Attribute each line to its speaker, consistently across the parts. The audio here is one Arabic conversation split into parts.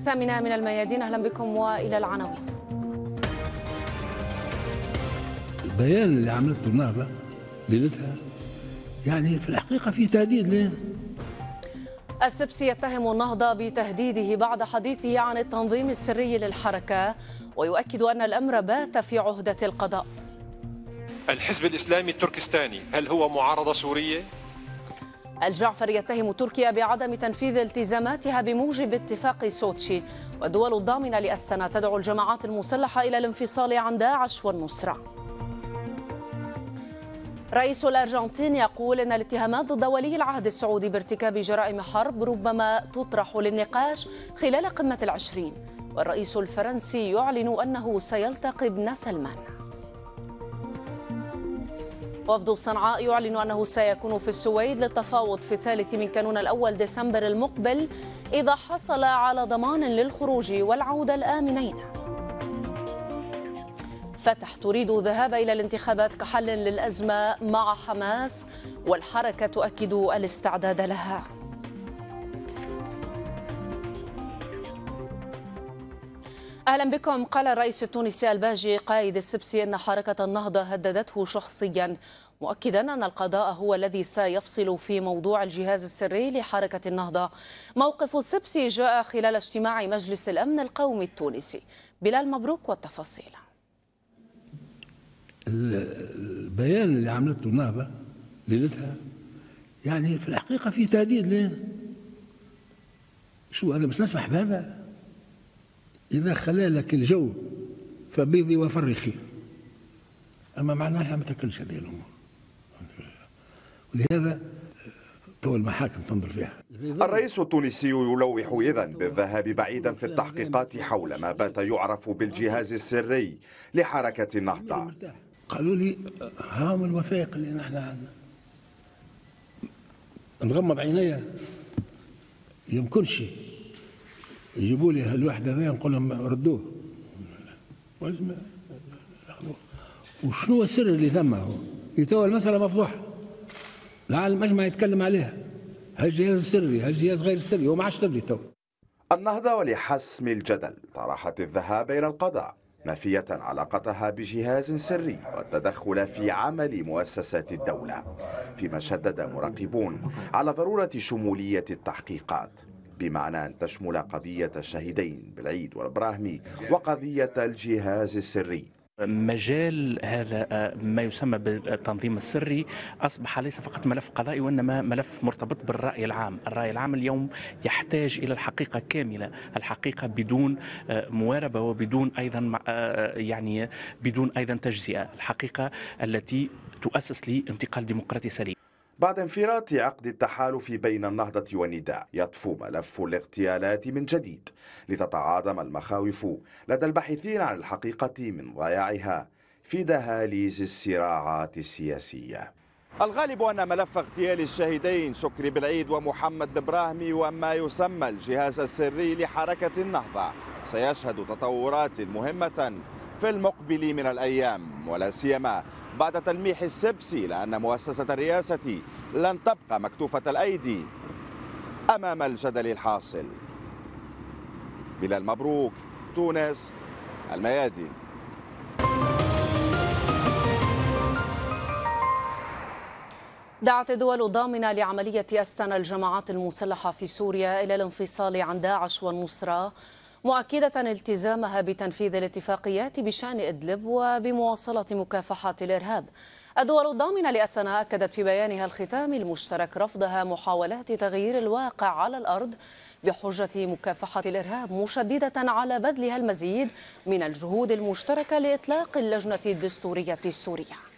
Speaker 1: الثامنة من الميادين أهلا بكم وإلى العناوين
Speaker 2: البيان اللي عملته النهضة ليلتها يعني في الحقيقة في تهديد ليه؟
Speaker 1: السبسي يتهم النهضة بتهديده بعد حديثه عن التنظيم السري للحركة ويؤكد أن الأمر بات في عهدة القضاء
Speaker 3: الحزب الإسلامي التركستاني هل هو معارضة سورية؟
Speaker 1: الجعفر يتهم تركيا بعدم تنفيذ التزاماتها بموجب اتفاق سوتشي والدول الضامنة لأستنا تدعو الجماعات المسلحة إلى الانفصال عن داعش والنصرة رئيس الأرجنتين يقول أن الاتهامات ضد ولي العهد السعودي بارتكاب جرائم حرب ربما تطرح للنقاش خلال قمة العشرين والرئيس الفرنسي يعلن أنه سيلتقي ابن سلمان وفد صنعاء يعلن أنه سيكون في السويد للتفاوض في الثالث من كانون الأول ديسمبر المقبل إذا حصل على ضمان للخروج والعودة الآمنين فتح تريد الذهاب إلى الانتخابات كحل للأزمة مع حماس والحركة تؤكد الاستعداد لها أهلا بكم قال الرئيس التونسي الباجي قايد السبسي أن حركة النهضة هددته شخصيا مؤكدا أن القضاء هو الذي سيفصل في موضوع الجهاز السري لحركة النهضة موقف السبسي جاء خلال اجتماع مجلس الأمن القومي التونسي بلال مبروك والتفاصيل
Speaker 2: البيان اللي عملته النهضة ليلتها يعني في الحقيقة في تهديد لين شو أنا بس نسمح بهذا إذا خلا لك الجو فبيضي وفرخي أما معناها ما تاكلش هذه الأمور ولهذا تو المحاكم تنظر فيها
Speaker 4: الرئيس التونسي يلوح إذا بالذهاب بعيدا في التحقيقات حول ما بات يعرف بالجهاز السري لحركة النهضة
Speaker 2: قالوا لي هام الوثائق اللي نحن عندنا نغمض عينيا يمكنش يجيبوا لي الوحدة هذا نقول لهم ردوه ولازم وشنو السر اللي ثم هو؟ تو المسألة مفضوحة العالم أجمع يتكلم عليها هل جهاز سري
Speaker 4: هل جهاز غير سري هو ما عادش سري تو النهضة ولحسم الجدل طرحت الذهاب إلى القضاء نافية علاقتها بجهاز سري والتدخل في عمل مؤسسات الدولة فيما شدد مراقبون على ضرورة شمولية التحقيقات بمعنى أن تشمل قضية الشهيدين بالعيد والبراهمي وقضية الجهاز السري
Speaker 5: مجال هذا آه، ما يسمى بالتنظيم السري اصبح ليس فقط ملف قضائي وانما ملف مرتبط بالراي العام، الراي العام اليوم يحتاج الى الحقيقه كامله، الحقيقه بدون آه، مواربه وبدون ايضا آه، يعني بدون ايضا تجزئه، الحقيقه التي تؤسس لانتقال ديمقراطي سليم.
Speaker 4: بعد انفراد عقد التحالف بين النهضة والنداء يطفو ملف الاغتيالات من جديد لتتعاظم المخاوف لدى الباحثين عن الحقيقة من ضياعها في دهاليز الصراعات السياسية الغالب أن ملف اغتيال الشهيدين شكري بالعيد ومحمد البراهمي وما يسمى الجهاز السري لحركة النهضة سيشهد تطورات مهمة في المقبل من الأيام ولا سيما بعد تلميح السبسي لأن مؤسسة الرئاسة لن تبقى مكتوفة الأيدي أمام الجدل الحاصل بلال مبروك تونس الميادي
Speaker 1: دعت الدول الضامنة لعملية أسنى الجماعات المسلحة في سوريا إلى الانفصال عن داعش والنصرة مؤكدة التزامها بتنفيذ الاتفاقيات بشأن إدلب وبمواصلة مكافحة الإرهاب الدول الضامنة لأسنا أكدت في بيانها الختامي المشترك رفضها محاولات تغيير الواقع على الأرض بحجة مكافحة الإرهاب مشددة على بذلها المزيد من الجهود المشتركة لإطلاق اللجنة الدستورية السورية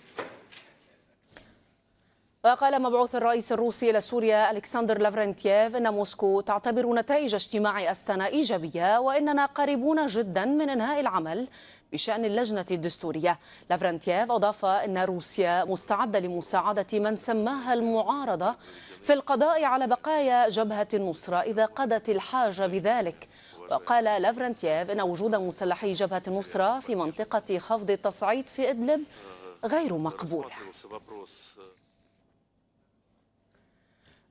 Speaker 1: وقال مبعوث الرئيس الروسي إلى سوريا ألكسندر لافرنتييف إن موسكو تعتبر نتائج اجتماع أستانا إيجابية وإننا قريبون جدا من إنهاء العمل بشأن اللجنة الدستورية لافرنتييف أضاف أن روسيا مستعدة لمساعدة من سماها المعارضة في القضاء على بقايا جبهة النصرة إذا قضت الحاجة بذلك وقال لافرنتييف إن وجود مسلحي جبهة النصرة في منطقة خفض التصعيد في إدلب غير مقبول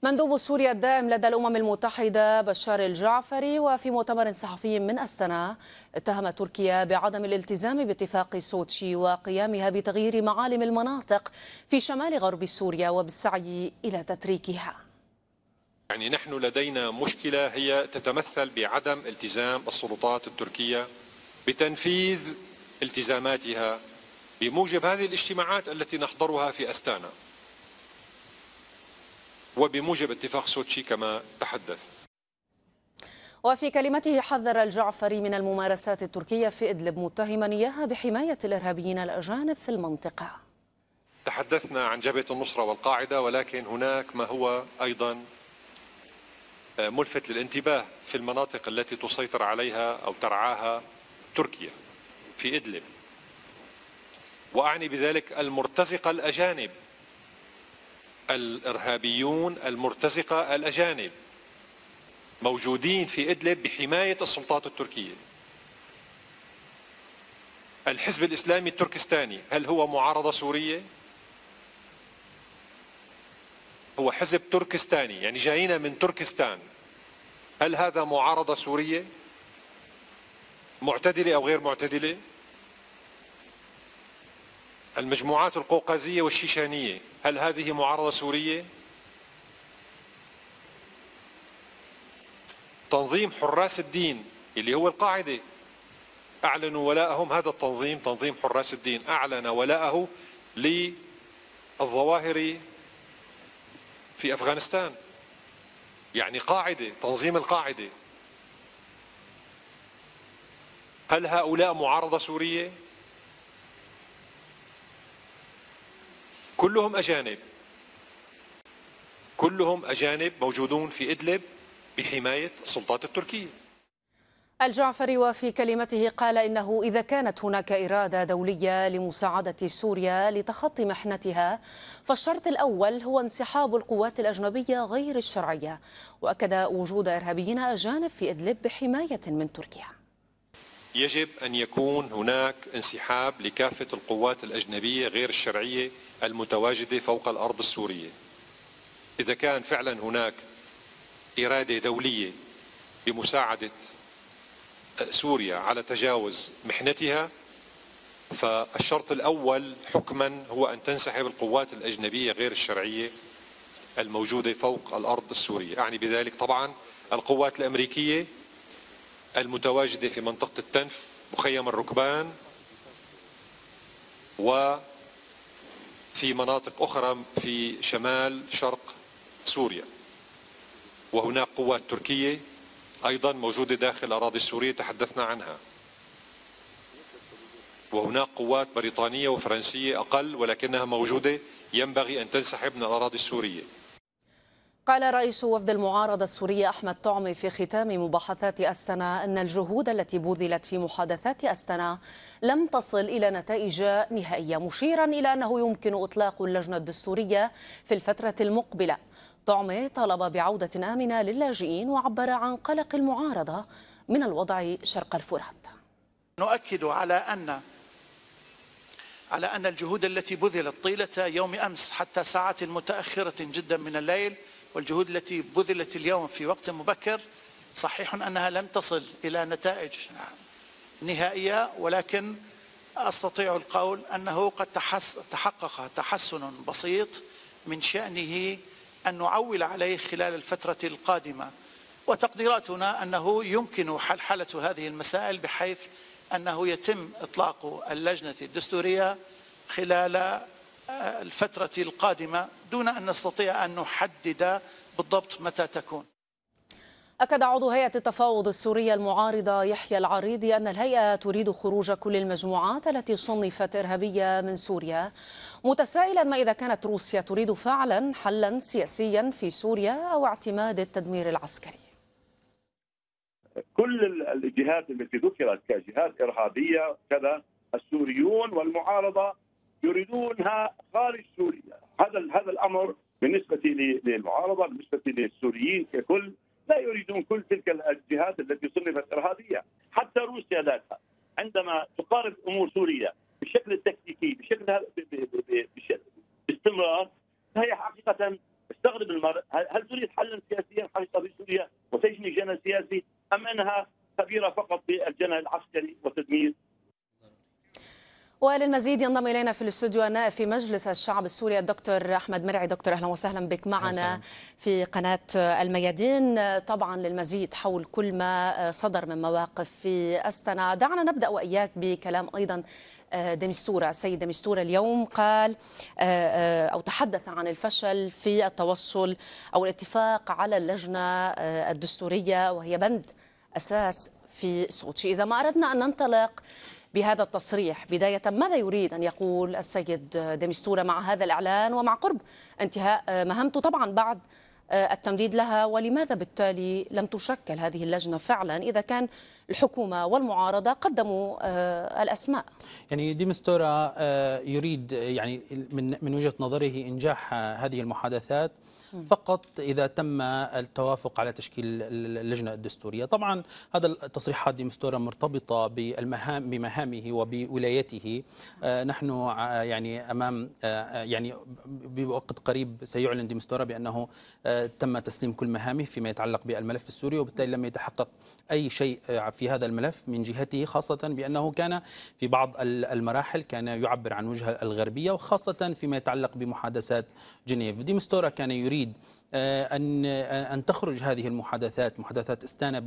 Speaker 1: مندوب سوريا الدائم لدى الأمم المتحدة بشار الجعفري وفي مؤتمر صحفي من أستنا اتهم تركيا بعدم الالتزام باتفاق سوتشي وقيامها بتغيير معالم المناطق في شمال غرب سوريا وبالسعي إلى تتريكها
Speaker 3: يعني نحن لدينا مشكلة هي تتمثل بعدم التزام السلطات التركية بتنفيذ التزاماتها بموجب هذه الاجتماعات التي نحضرها في أستانا وبموجب اتفاق سوتشي كما تحدث
Speaker 1: وفي كلمته حذر الجعفري من الممارسات التركية في إدلب متهما إياها بحماية الإرهابيين الأجانب في المنطقة
Speaker 3: تحدثنا عن جبهة النصرة والقاعدة ولكن هناك ما هو أيضا آه، ملفت للانتباه في المناطق التي تسيطر عليها أو ترعاها تركيا في إدلب وأعني بذلك المرتزقة الأجانب الإرهابيون المرتزقة الأجانب موجودين في إدلب بحماية السلطات التركية الحزب الإسلامي التركستاني هل هو معارضة سورية؟ هو حزب تركستاني يعني جايين من تركستان هل هذا معارضة سورية؟ معتدلة أو غير معتدلة؟ المجموعات القوقازية والشيشانية هل هذه معارضة سورية؟ تنظيم حراس الدين اللي هو القاعدة أعلنوا ولاءهم هذا التنظيم تنظيم حراس الدين أعلن ولاءه للظواهري في أفغانستان يعني قاعدة تنظيم القاعدة هل هؤلاء معارضة سورية؟ كلهم أجانب كلهم أجانب موجودون في إدلب بحماية السلطات التركية
Speaker 1: الجعفري وفي كلمته قال انه اذا كانت هناك اراده دوليه لمساعده سوريا لتخطي محنتها فالشرط الاول هو انسحاب القوات الاجنبيه غير الشرعيه واكد وجود ارهابيين اجانب في ادلب بحمايه من تركيا.
Speaker 3: يجب ان يكون هناك انسحاب لكافه القوات الاجنبيه غير الشرعيه المتواجدة فوق الأرض السورية إذا كان فعلا هناك إرادة دولية بمساعدة سوريا على تجاوز محنتها فالشرط الأول حكما هو أن تنسحب القوات الأجنبية غير الشرعية الموجودة فوق الأرض السورية أعني بذلك طبعا القوات الأمريكية المتواجدة في منطقة التنف مخيم الركبان و في مناطق أخرى في شمال شرق سوريا وهناك قوات تركية أيضا موجودة داخل الأراضي السورية تحدثنا عنها وهناك قوات بريطانية وفرنسية أقل ولكنها موجودة ينبغي أن تنسحب من الأراضي السورية
Speaker 1: قال رئيس وفد المعارضة السورية أحمد طعمي في ختام مباحثات أستنا أن الجهود التي بذلت في محادثات أستنا لم تصل إلى نتائج نهائية مشيرا إلى أنه يمكن إطلاق اللجنة الدستورية في الفترة المقبلة طعمي طلب بعودة آمنة للاجئين وعبر عن قلق المعارضة من الوضع شرق الفرات
Speaker 6: نؤكد على أن على أن الجهود التي بذلت طيلة يوم أمس حتى ساعات متأخرة جدا من الليل والجهود التي بذلت اليوم في وقت مبكر صحيح أنها لم تصل إلى نتائج نهائية ولكن أستطيع القول أنه قد تحس تحقق تحسن بسيط من شأنه أن نعول عليه خلال الفترة القادمة وتقديراتنا أنه يمكن حلحلة هذه المسائل بحيث أنه يتم إطلاق اللجنة الدستورية خلال الفترة القادمة دون أن نستطيع أن نحدد بالضبط متى تكون
Speaker 1: أكد عضو هيئة التفاوض السورية المعارضة يحيى العريضي أن الهيئة تريد خروج كل المجموعات التي صنفت إرهابية من سوريا متسائلا ما إذا كانت روسيا تريد فعلا حلا سياسيا في سوريا أو اعتماد التدمير العسكري
Speaker 7: كل الجهات التي ذكرت كجهات إرهابية كذا السوريون والمعارضة يريدونها خارج سوريا هذا هذا الامر بالنسبه للمعارضه بالنسبه للسوريين ككل لا يريدون كل تلك الجهات التي صنفت ارهابيه حتى روسيا ذاتها عندما تقارب امور سوريا بالشكل التكتيكي بشكل باستمرار فهي حقيقه استغرب المرء هل تريد حلا سياسيا حقيقه في سوريا وتجني جنى سياسي ام انها خبيره فقط بالجنى العسكري وتدمير
Speaker 1: وللمزيد ينضم الينا في الاستوديو نائب في مجلس الشعب السوري الدكتور احمد مرعي دكتور اهلا وسهلا بك معنا في قناه الميادين طبعا للمزيد حول كل ما صدر من مواقف في استنا دعنا نبدا واياك بكلام ايضا آه، دمستورة السيد دمستورة اليوم قال آه، آه، أو تحدث عن الفشل في التوصل أو الاتفاق على اللجنة الدستورية وهي بند أساس في سوتشي إذا ما أردنا أن ننطلق بهذا التصريح بداية ماذا يريد أن يقول السيد ديمستورة مع هذا الإعلان ومع قرب انتهاء مهمته طبعا بعد التمديد لها ولماذا بالتالي لم تشكل هذه اللجنه فعلا اذا كان الحكومه والمعارضه قدموا آه، الاسماء
Speaker 8: يعني ديمستورا آه، يريد يعني من من وجهه نظره انجاح هذه المحادثات فقط إذا تم التوافق على تشكيل اللجنة الدستورية طبعا هذا التصريحات دي مستورة مرتبطة بالمهام بمهامه وبولايته آه، نحن يعني أمام آه، آه، يعني بوقت قريب سيعلن ديمستورا بأنه تم تسليم كل مهامه فيما يتعلق بالملف السوري وبالتالي لم يتحقق أي شيء في هذا الملف من جهته خاصة بأنه كان في بعض المراحل كان يعبر عن وجهة الغربية وخاصة فيما يتعلق بمحادثات جنيف ديمستورا كان يريد تريد آه، أن آه، أن تخرج هذه المحادثات محادثات استانا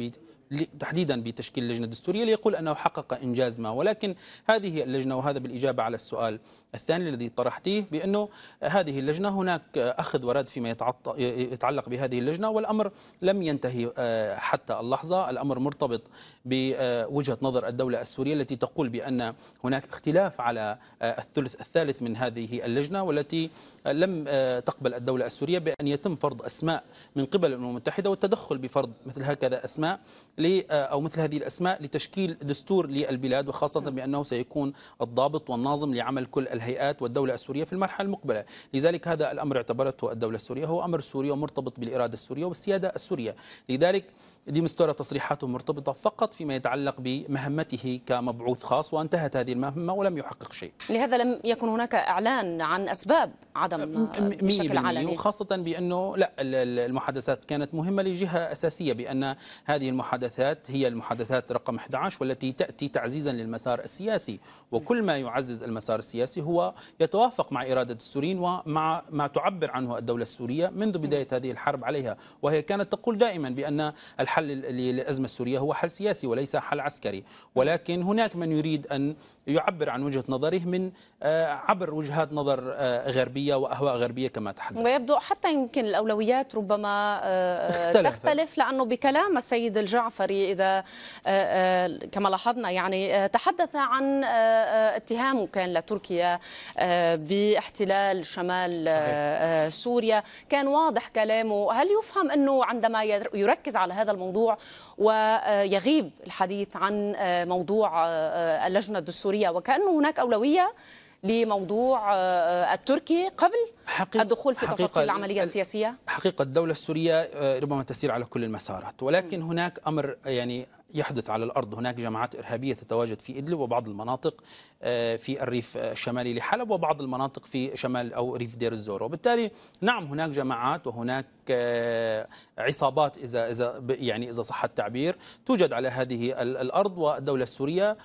Speaker 8: تحديدا بتشكيل اللجنة الدستورية ليقول أنه حقق إنجاز ما ولكن هذه اللجنة وهذا بالإجابة على السؤال الثاني الذي طرحتيه بأنه هذه اللجنة هناك أخذ ورد فيما يتعلق بهذه اللجنة والأمر لم ينتهي آه، حتى اللحظة الأمر مرتبط بوجهة نظر الدولة السورية التي تقول بأن هناك اختلاف على آه، الثلث الثالث من هذه اللجنة والتي لم آه، تقبل الدولة السورية بأن يتم فرض أسماء من قبل الأمم المتحدة والتدخل بفرض مثل هكذا أسماء آه، أو مثل هذه الأسماء لتشكيل دستور للبلاد وخاصة بأنه سيكون الضابط والناظم لعمل كل الهيئات والدولة السورية في المرحلة المقبلة لذلك هذا الأمر اعتبرته الدولة السورية هو أمر سوري ومرتبط بالإرادة السورية والسيادة السورية لذلك دي مستورة تصريحاته مرتبطة فقط فيما يتعلق بمهمته كمبعوث خاص وانتهت هذه المهمة ولم يحقق شيء
Speaker 1: لهذا لم يكن هناك إعلان عن أسباب عدم آه، بشكل علني
Speaker 8: وخاصة بأنه لا المحادثات كانت مهمة لجهة أساسية بأن هذه المحادثات هي المحادثات رقم 11 والتي تأتي تعزيزا للمسار السياسي وكل ما يعزز المسار السياسي هو يتوافق مع إرادة السوريين ومع ما تعبر عنه الدولة السورية منذ بداية هذه الحرب عليها وهي كانت تقول دائما بأن الحرب الحل للأزمة السورية هو حل سياسي وليس حل عسكري ولكن هناك من يريد أن يعبر عن وجهة نظره من آه، عبر وجهات نظر آه، غربية وأهواء غربية كما تحدث
Speaker 1: ويبدو حتى يمكن الأولويات ربما آه، تختلف, تختلف لأنه بكلام السيد الجعفري إذا كما لاحظنا يعني تحدث عن اتهامه كان لتركيا باحتلال شمال سوريا كان واضح كلامه هل يفهم أنه عندما يركز على هذا الموضوع الموضوع ويغيب الحديث عن آه، موضوع آه، آه، اللجنة الدستورية وكأنه هناك أولوية لموضوع التركي قبل حقيقة الدخول في تفاصيل العملية السياسية؟
Speaker 8: حقيقة الدولة السورية ربما تسير على كل المسارات ولكن م. هناك أمر يعني يحدث على الأرض هناك جماعات إرهابية تتواجد في إدلب وبعض المناطق آه، في الريف آه، الشمالي لحلب وبعض المناطق في شمال أو ريف دير الزور وبالتالي نعم هناك جماعات وهناك آه، عصابات إذا إذا يعني إذا صح التعبير توجد على هذه الأرض والدولة السورية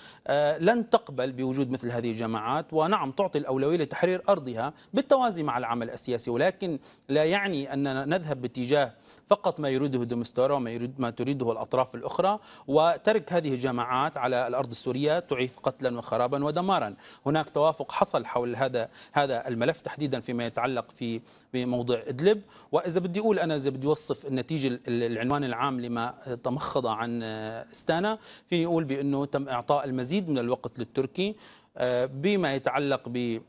Speaker 8: لن تقبل بوجود مثل هذه الجماعات ونعم تعطي الأولوية لتحرير أرضها بالتوازي مع العمل السياسي ولكن لا يعني أننا نذهب باتجاه فقط ما يريده دمستورا وما يريد ما تريده الأطراف الأخرى وترك هذه الجماعات على الأرض السورية تعيث قتلا وخرابا ودمارا هناك توافق حصل حول هذا هذا الملف تحديدا فيما يتعلق في بموضوع ادلب واذا بدي اقول انا اذا بدي اوصف النتيجه العنوان العام لما تمخض عن استانا فيني اقول بانه تم اعطاء المزيد من الوقت للتركي آه، بما يتعلق ب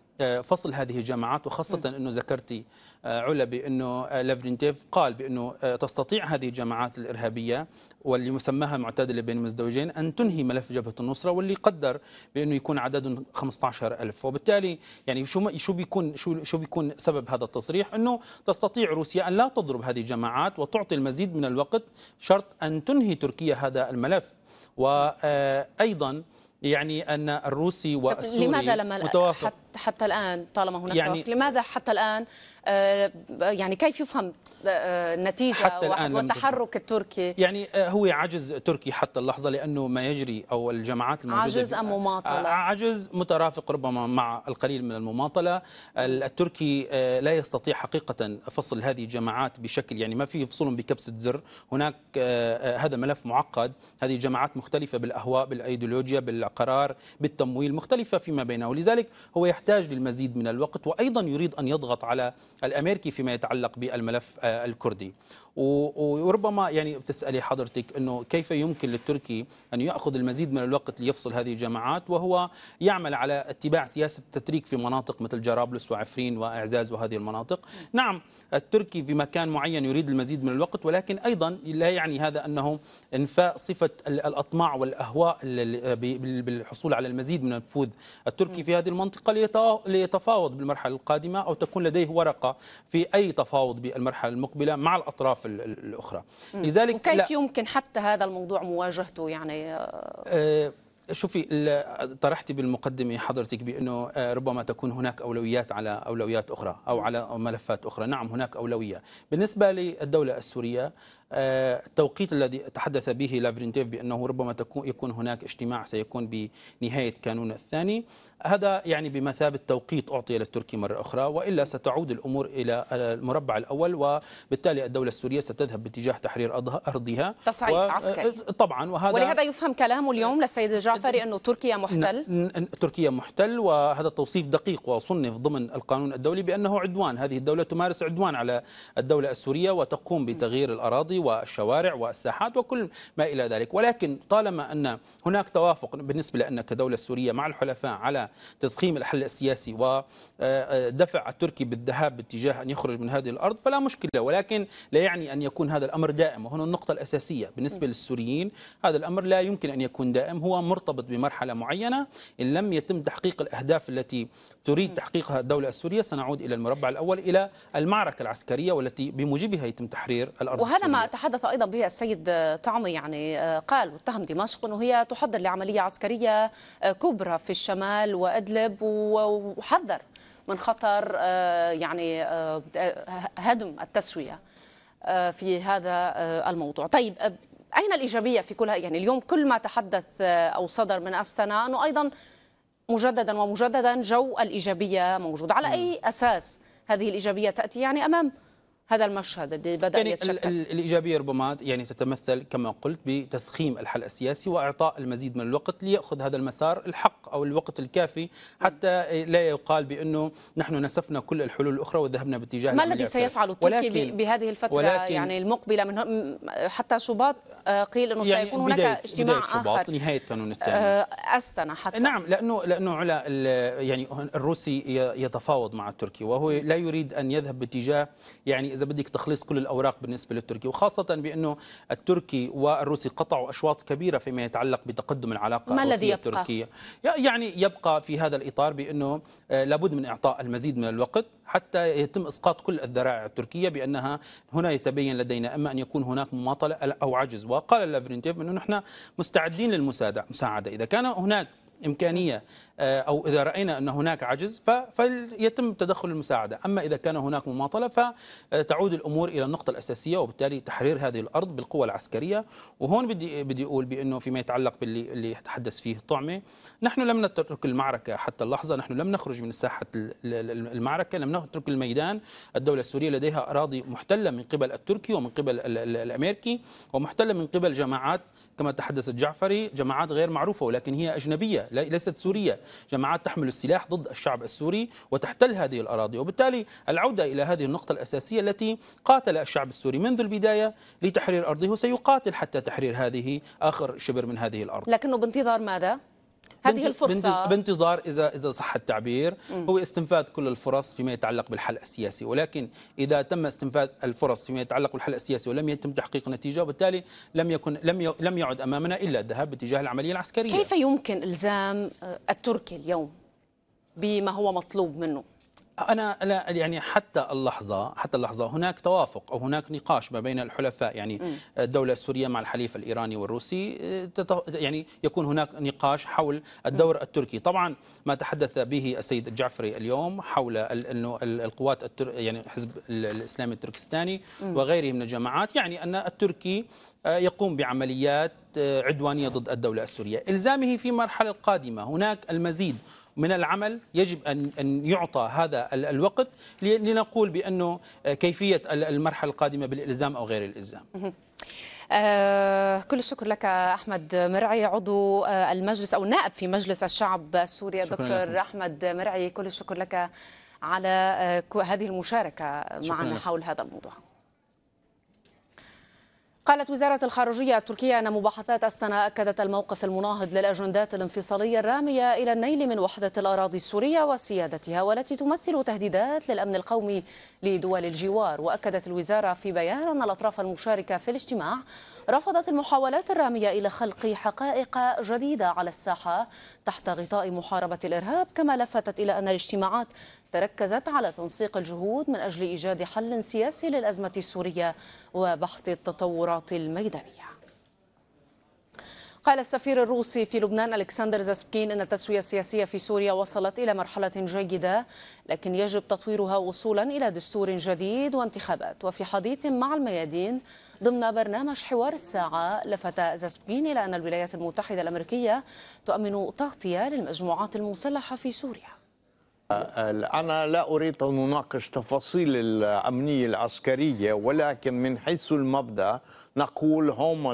Speaker 8: فصل هذه الجماعات وخاصة نعم. أنه ذكرتي آه، علا بأنه آه، لافرينتيف قال بأنه آه، تستطيع هذه الجماعات الإرهابية واللي مسماها معتدلة بين مزدوجين أن تنهي ملف جبهة النصرة واللي قدر بأنه يكون عددهم 15 ألف وبالتالي يعني شو شو بيكون شو شو بيكون سبب هذا التصريح أنه تستطيع روسيا أن لا تضرب هذه الجماعات وتعطي المزيد من الوقت شرط أن تنهي تركيا هذا الملف وأيضا يعني أن الروسي والسوري لماذا لما متوافق
Speaker 1: حتى الآن طالما هناك يعني توافق لماذا حتى الآن آه، يعني كيف يفهم النتيجة آه، حتى الآن والتحرك التركي
Speaker 8: يعني آه، هو عجز تركي حتى اللحظة لأنه ما يجري أو الجماعات الموجودة عجز أم مماطلة؟ عجز مترافق ربما مع القليل من المماطلة التركي لا يستطيع حقيقة فصل هذه الجماعات بشكل يعني ما في فصلهم بكبسة زر هناك هذا ملف معقد هذه جماعات مختلفة بالأهواء بالأيديولوجيا بالقرار بالتمويل مختلفة فيما بينها ولذلك هو يحتاج يحتاج للمزيد من الوقت وأيضا يريد أن يضغط على الأمريكي فيما يتعلق بالملف آه، الكردي وربما يعني بتسالي حضرتك انه كيف يمكن للتركي ان ياخذ المزيد من الوقت ليفصل هذه الجماعات وهو يعمل على اتباع سياسه التتريك في مناطق مثل جرابلس وعفرين واعزاز وهذه المناطق نعم التركي في مكان معين يريد المزيد من الوقت ولكن ايضا لا يعني هذا انه انفاء صفه الاطماع والاهواء بالحصول على المزيد من النفوذ التركي في هذه المنطقه ليتفاوض بالمرحله القادمه او تكون لديه ورقه في اي تفاوض بالمرحله المقبله مع الاطراف الأطراف الأخرى مم. لذلك وكيف لا
Speaker 1: يمكن حتى هذا الموضوع مواجهته يعني
Speaker 8: أه شوفي طرحتي بالمقدمه حضرتك بانه آه، ربما تكون هناك اولويات على اولويات اخرى او على ملفات اخرى، نعم هناك اولويه، بالنسبه للدوله السوريه التوقيت الذي تحدث به لافرينتيف بأنه ربما تكون يكون هناك اجتماع سيكون بنهاية كانون الثاني هذا يعني بمثابة توقيت أعطي للتركي مرة أخرى وإلا ستعود الأمور إلى المربع الأول وبالتالي الدولة السورية ستذهب باتجاه تحرير أرضها تصعيد و... عسكري أه، طبعا وهذا ولهذا
Speaker 1: يفهم كلامه اليوم للسيد الجعفري أنه تركيا محتل
Speaker 8: تركيا محتل وهذا توصيف دقيق وصنف ضمن القانون الدولي بأنه عدوان هذه الدولة تمارس عدوان على الدولة السورية وتقوم بتغيير الأراضي والشوارع والساحات وكل ما إلى ذلك ولكن طالما أن هناك توافق بالنسبة لنا كدولة سورية مع الحلفاء على تسخيم الحل السياسي ودفع آه، آه، التركي بالذهاب باتجاه أن يخرج من هذه الأرض فلا مشكلة ولكن لا يعني أن يكون هذا الأمر دائم وهنا النقطة الأساسية بالنسبة للسوريين هذا الأمر لا يمكن أن يكون دائم هو مرتبط بمرحلة معينة إن لم يتم تحقيق الأهداف التي تريد تحقيقها الدولة السورية سنعود إلى المربع الأول إلى المعركة العسكرية والتي بموجبها يتم تحرير الأرض وهذا ما
Speaker 1: تحدث أيضا به السيد طعمي يعني آه، قال واتهم دمشق أنه هي تحضر لعملية عسكرية آه، كبرى في الشمال وأدلب وحذر من خطر آه، يعني هدم التسوية في هذا الموضوع طيب أين الإيجابية في كل يعني اليوم كل ما تحدث أو صدر من أستنا أنه أيضا مجددا ومجددا جو الإيجابية موجود على أي أساس هذه الإيجابية تأتي يعني أمام هذا المشهد اللي بدا يعني يتشكل
Speaker 8: الايجابيه ربما يعني تتمثل كما قلت بتسخيم الحل السياسي واعطاء المزيد من الوقت لياخذ هذا المسار الحق او الوقت الكافي حتى لا يقال بانه نحن نسفنا كل الحلول الاخرى وذهبنا باتجاه ما الذي سيفعل تركيا بهذه الفتره يعني
Speaker 1: المقبله من حتى شباط آه، قيل انه يعني سيكون هناك اجتماع بداية شباط اخر
Speaker 8: نهايه كانون الثاني آه،
Speaker 1: استنى حتى نعم
Speaker 8: لانه لانه علا يعني الروسي يتفاوض مع التركي وهو لا يريد ان يذهب باتجاه يعني اذا بدك تخليص كل الاوراق بالنسبه للتركي وخاصه بانه التركي والروسي قطعوا اشواط كبيره فيما يتعلق بتقدم العلاقه ما الذي يبقى؟ التركيه يعني يبقى في هذا الاطار بانه آه، لابد من اعطاء المزيد من الوقت حتى يتم اسقاط كل الذرائع التركيه بانها هنا يتبين لدينا اما ان يكون هناك مماطله او عجز وقال لافرينتيف انه نحن مستعدين للمساعده اذا كان هناك إمكانية آه، أو إذا رأينا أن هناك عجز فيتم تدخل المساعدة أما إذا كان هناك مماطلة فتعود آه، الأمور إلى النقطة الأساسية وبالتالي تحرير هذه الأرض بالقوة العسكرية وهون بدي بدي أقول بأنه فيما يتعلق باللي اللي تحدث فيه طعمة نحن لم نترك المعركة حتى اللحظة نحن لم نخرج من ساحة المعركة لم نترك الميدان الدولة السورية لديها أراضي محتلة من قبل التركي ومن قبل الأمريكي ومحتلة من قبل جماعات كما تحدث الجعفري جماعات غير معروفة ولكن هي أجنبية ليست سورية جماعات تحمل السلاح ضد الشعب السوري وتحتل هذه الأراضي وبالتالي العودة إلى هذه النقطة الأساسية التي قاتل الشعب السوري منذ البداية لتحرير أرضه وسيقاتل حتى تحرير هذه آخر شبر من هذه الأرض
Speaker 1: لكنه بانتظار ماذا؟ هذه الفرصة
Speaker 8: بانتظار إذا إذا صح التعبير م. هو استنفاذ كل الفرص فيما يتعلق بالحل السياسي ولكن إذا تم استنفاذ الفرص فيما يتعلق بالحل السياسي ولم يتم تحقيق نتيجة وبالتالي لم يكن لم لم يعد أمامنا إلا الذهاب باتجاه العملية
Speaker 1: العسكرية كيف يمكن إلزام آه، التركي اليوم بما هو مطلوب منه؟
Speaker 8: انا لا يعني حتى اللحظه حتى اللحظه هناك توافق او هناك نقاش ما بين الحلفاء يعني الدوله السوريه مع الحليف الايراني والروسي آه، يعني يكون هناك نقاش حول الدور التركي طبعا ما تحدث به السيد الجعفري اليوم حول انه القوات يعني حزب الاسلامي التركستاني وغيره من الجماعات يعني ان التركي آه، يقوم بعمليات آه، عدوانية ضد الدولة السورية إلزامه في المرحله القادمة هناك المزيد من العمل يجب أن أن يعطى هذا الوقت لنقول بأنه آه، كيفية المرحلة القادمة بالإلزام أو غير الإلزام
Speaker 1: آه، كل الشكر لك احمد مرعي عضو آه، المجلس او نائب في مجلس الشعب السوري الدكتور احمد مرعي كل الشكر لك على هذه المشاركه معنا حول هذا الموضوع قالت وزارة الخارجية التركية أن مباحثات أستنا أكدت الموقف المناهض للأجندات الانفصالية الرامية إلى النيل من وحدة الأراضي السورية وسيادتها والتي تمثل تهديدات للأمن القومي لدول الجوار وأكدت الوزارة في بيان أن الأطراف المشاركة في الاجتماع رفضت المحاولات الرامية إلى خلق حقائق جديدة على الساحة تحت غطاء محاربة الإرهاب كما لفتت إلى أن الاجتماعات تركزت على تنسيق الجهود من أجل إيجاد حل سياسي للأزمة السورية وبحث التطورات الميدانية قال السفير الروسي في لبنان ألكسندر زاسبكين أن التسوية السياسية في سوريا وصلت إلى مرحلة جيدة لكن يجب تطويرها وصولا إلى دستور جديد وانتخابات وفي حديث مع الميادين ضمن برنامج حوار الساعة لفت زاسبكين إلى أن الولايات المتحدة الأمريكية تؤمن تغطية للمجموعات المسلحة في سوريا
Speaker 9: أنا لا أريد أن أناقش تفاصيل الأمنية العسكرية ولكن من حيث المبدأ نقول هم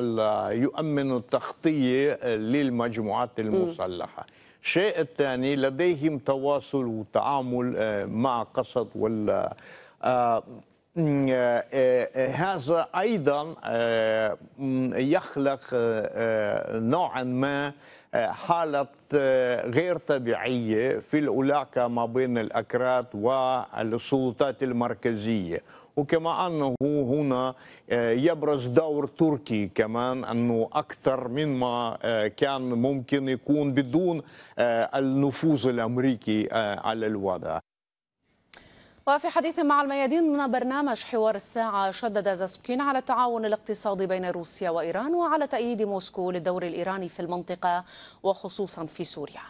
Speaker 9: يؤمنوا التغطية للمجموعات المسلحة الشيء الثاني لديهم تواصل وتعامل آه، مع قسد وال آه، آه، هذا أيضا يخلق نوعا ما حالة آه، غير طبيعية في العلاقة ما بين الأكراد والسلطات المركزية وكما أنه هنا آه، يبرز دور تركي كمان أنه أكثر مما آه، كان ممكن يكون بدون النفوذ الأمريكي على الوضع
Speaker 1: وفي حديث مع الميادين من برنامج حوار الساعة شدد زاسبكين على التعاون الاقتصادي بين روسيا وإيران وعلى تأييد موسكو للدور الإيراني في المنطقة وخصوصا في سوريا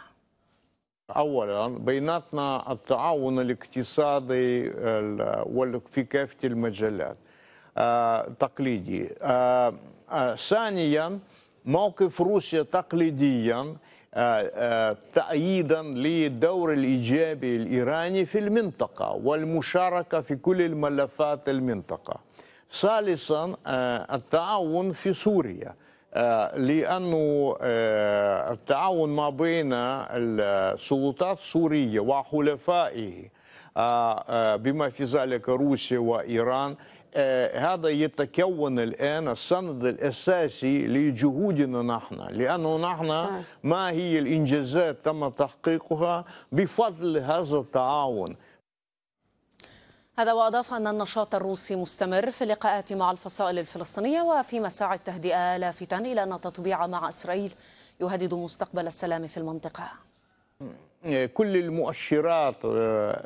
Speaker 9: اولا بيناتنا التعاون الاقتصادي آه، في كافه المجالات آه، تقليدي آه، ثانيا موقف روسيا تقليديا آه، آه، تأييدا للدور الإيجابي الإيراني في المنطقة والمشاركة في كل الملفات المنطقة ثالثا آه، التعاون في سوريا لأنه التعاون ما بين السلطات السورية وحلفائه بما في ذلك روسيا وإيران آه، هذا يتكون الآن السند الأساسي لجهودنا نحن لأنه نحن ما هي الإنجازات تم تحقيقها بفضل هذا التعاون
Speaker 1: هذا وأضاف أن النشاط الروسي مستمر في اللقاءات مع الفصائل الفلسطينية وفي مساعي التهدئة لافتا إلى أن التطبيع مع إسرائيل يهدد مستقبل السلام في المنطقة
Speaker 9: كل المؤشرات آه،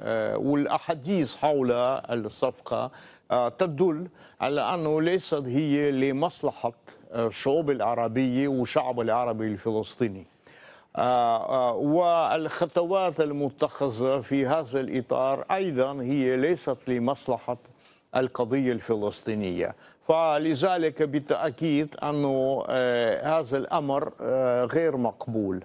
Speaker 9: آه، والأحاديث حول الصفقة آه، تدل على أنه ليست هي لمصلحة آه، الشعوب العربية وشعب العربي الفلسطيني آه، والخطوات المتخذة في هذا الإطار أيضا هي ليست لمصلحة القضية الفلسطينية فلذلك بالتأكيد انه هذا الأمر غير مقبول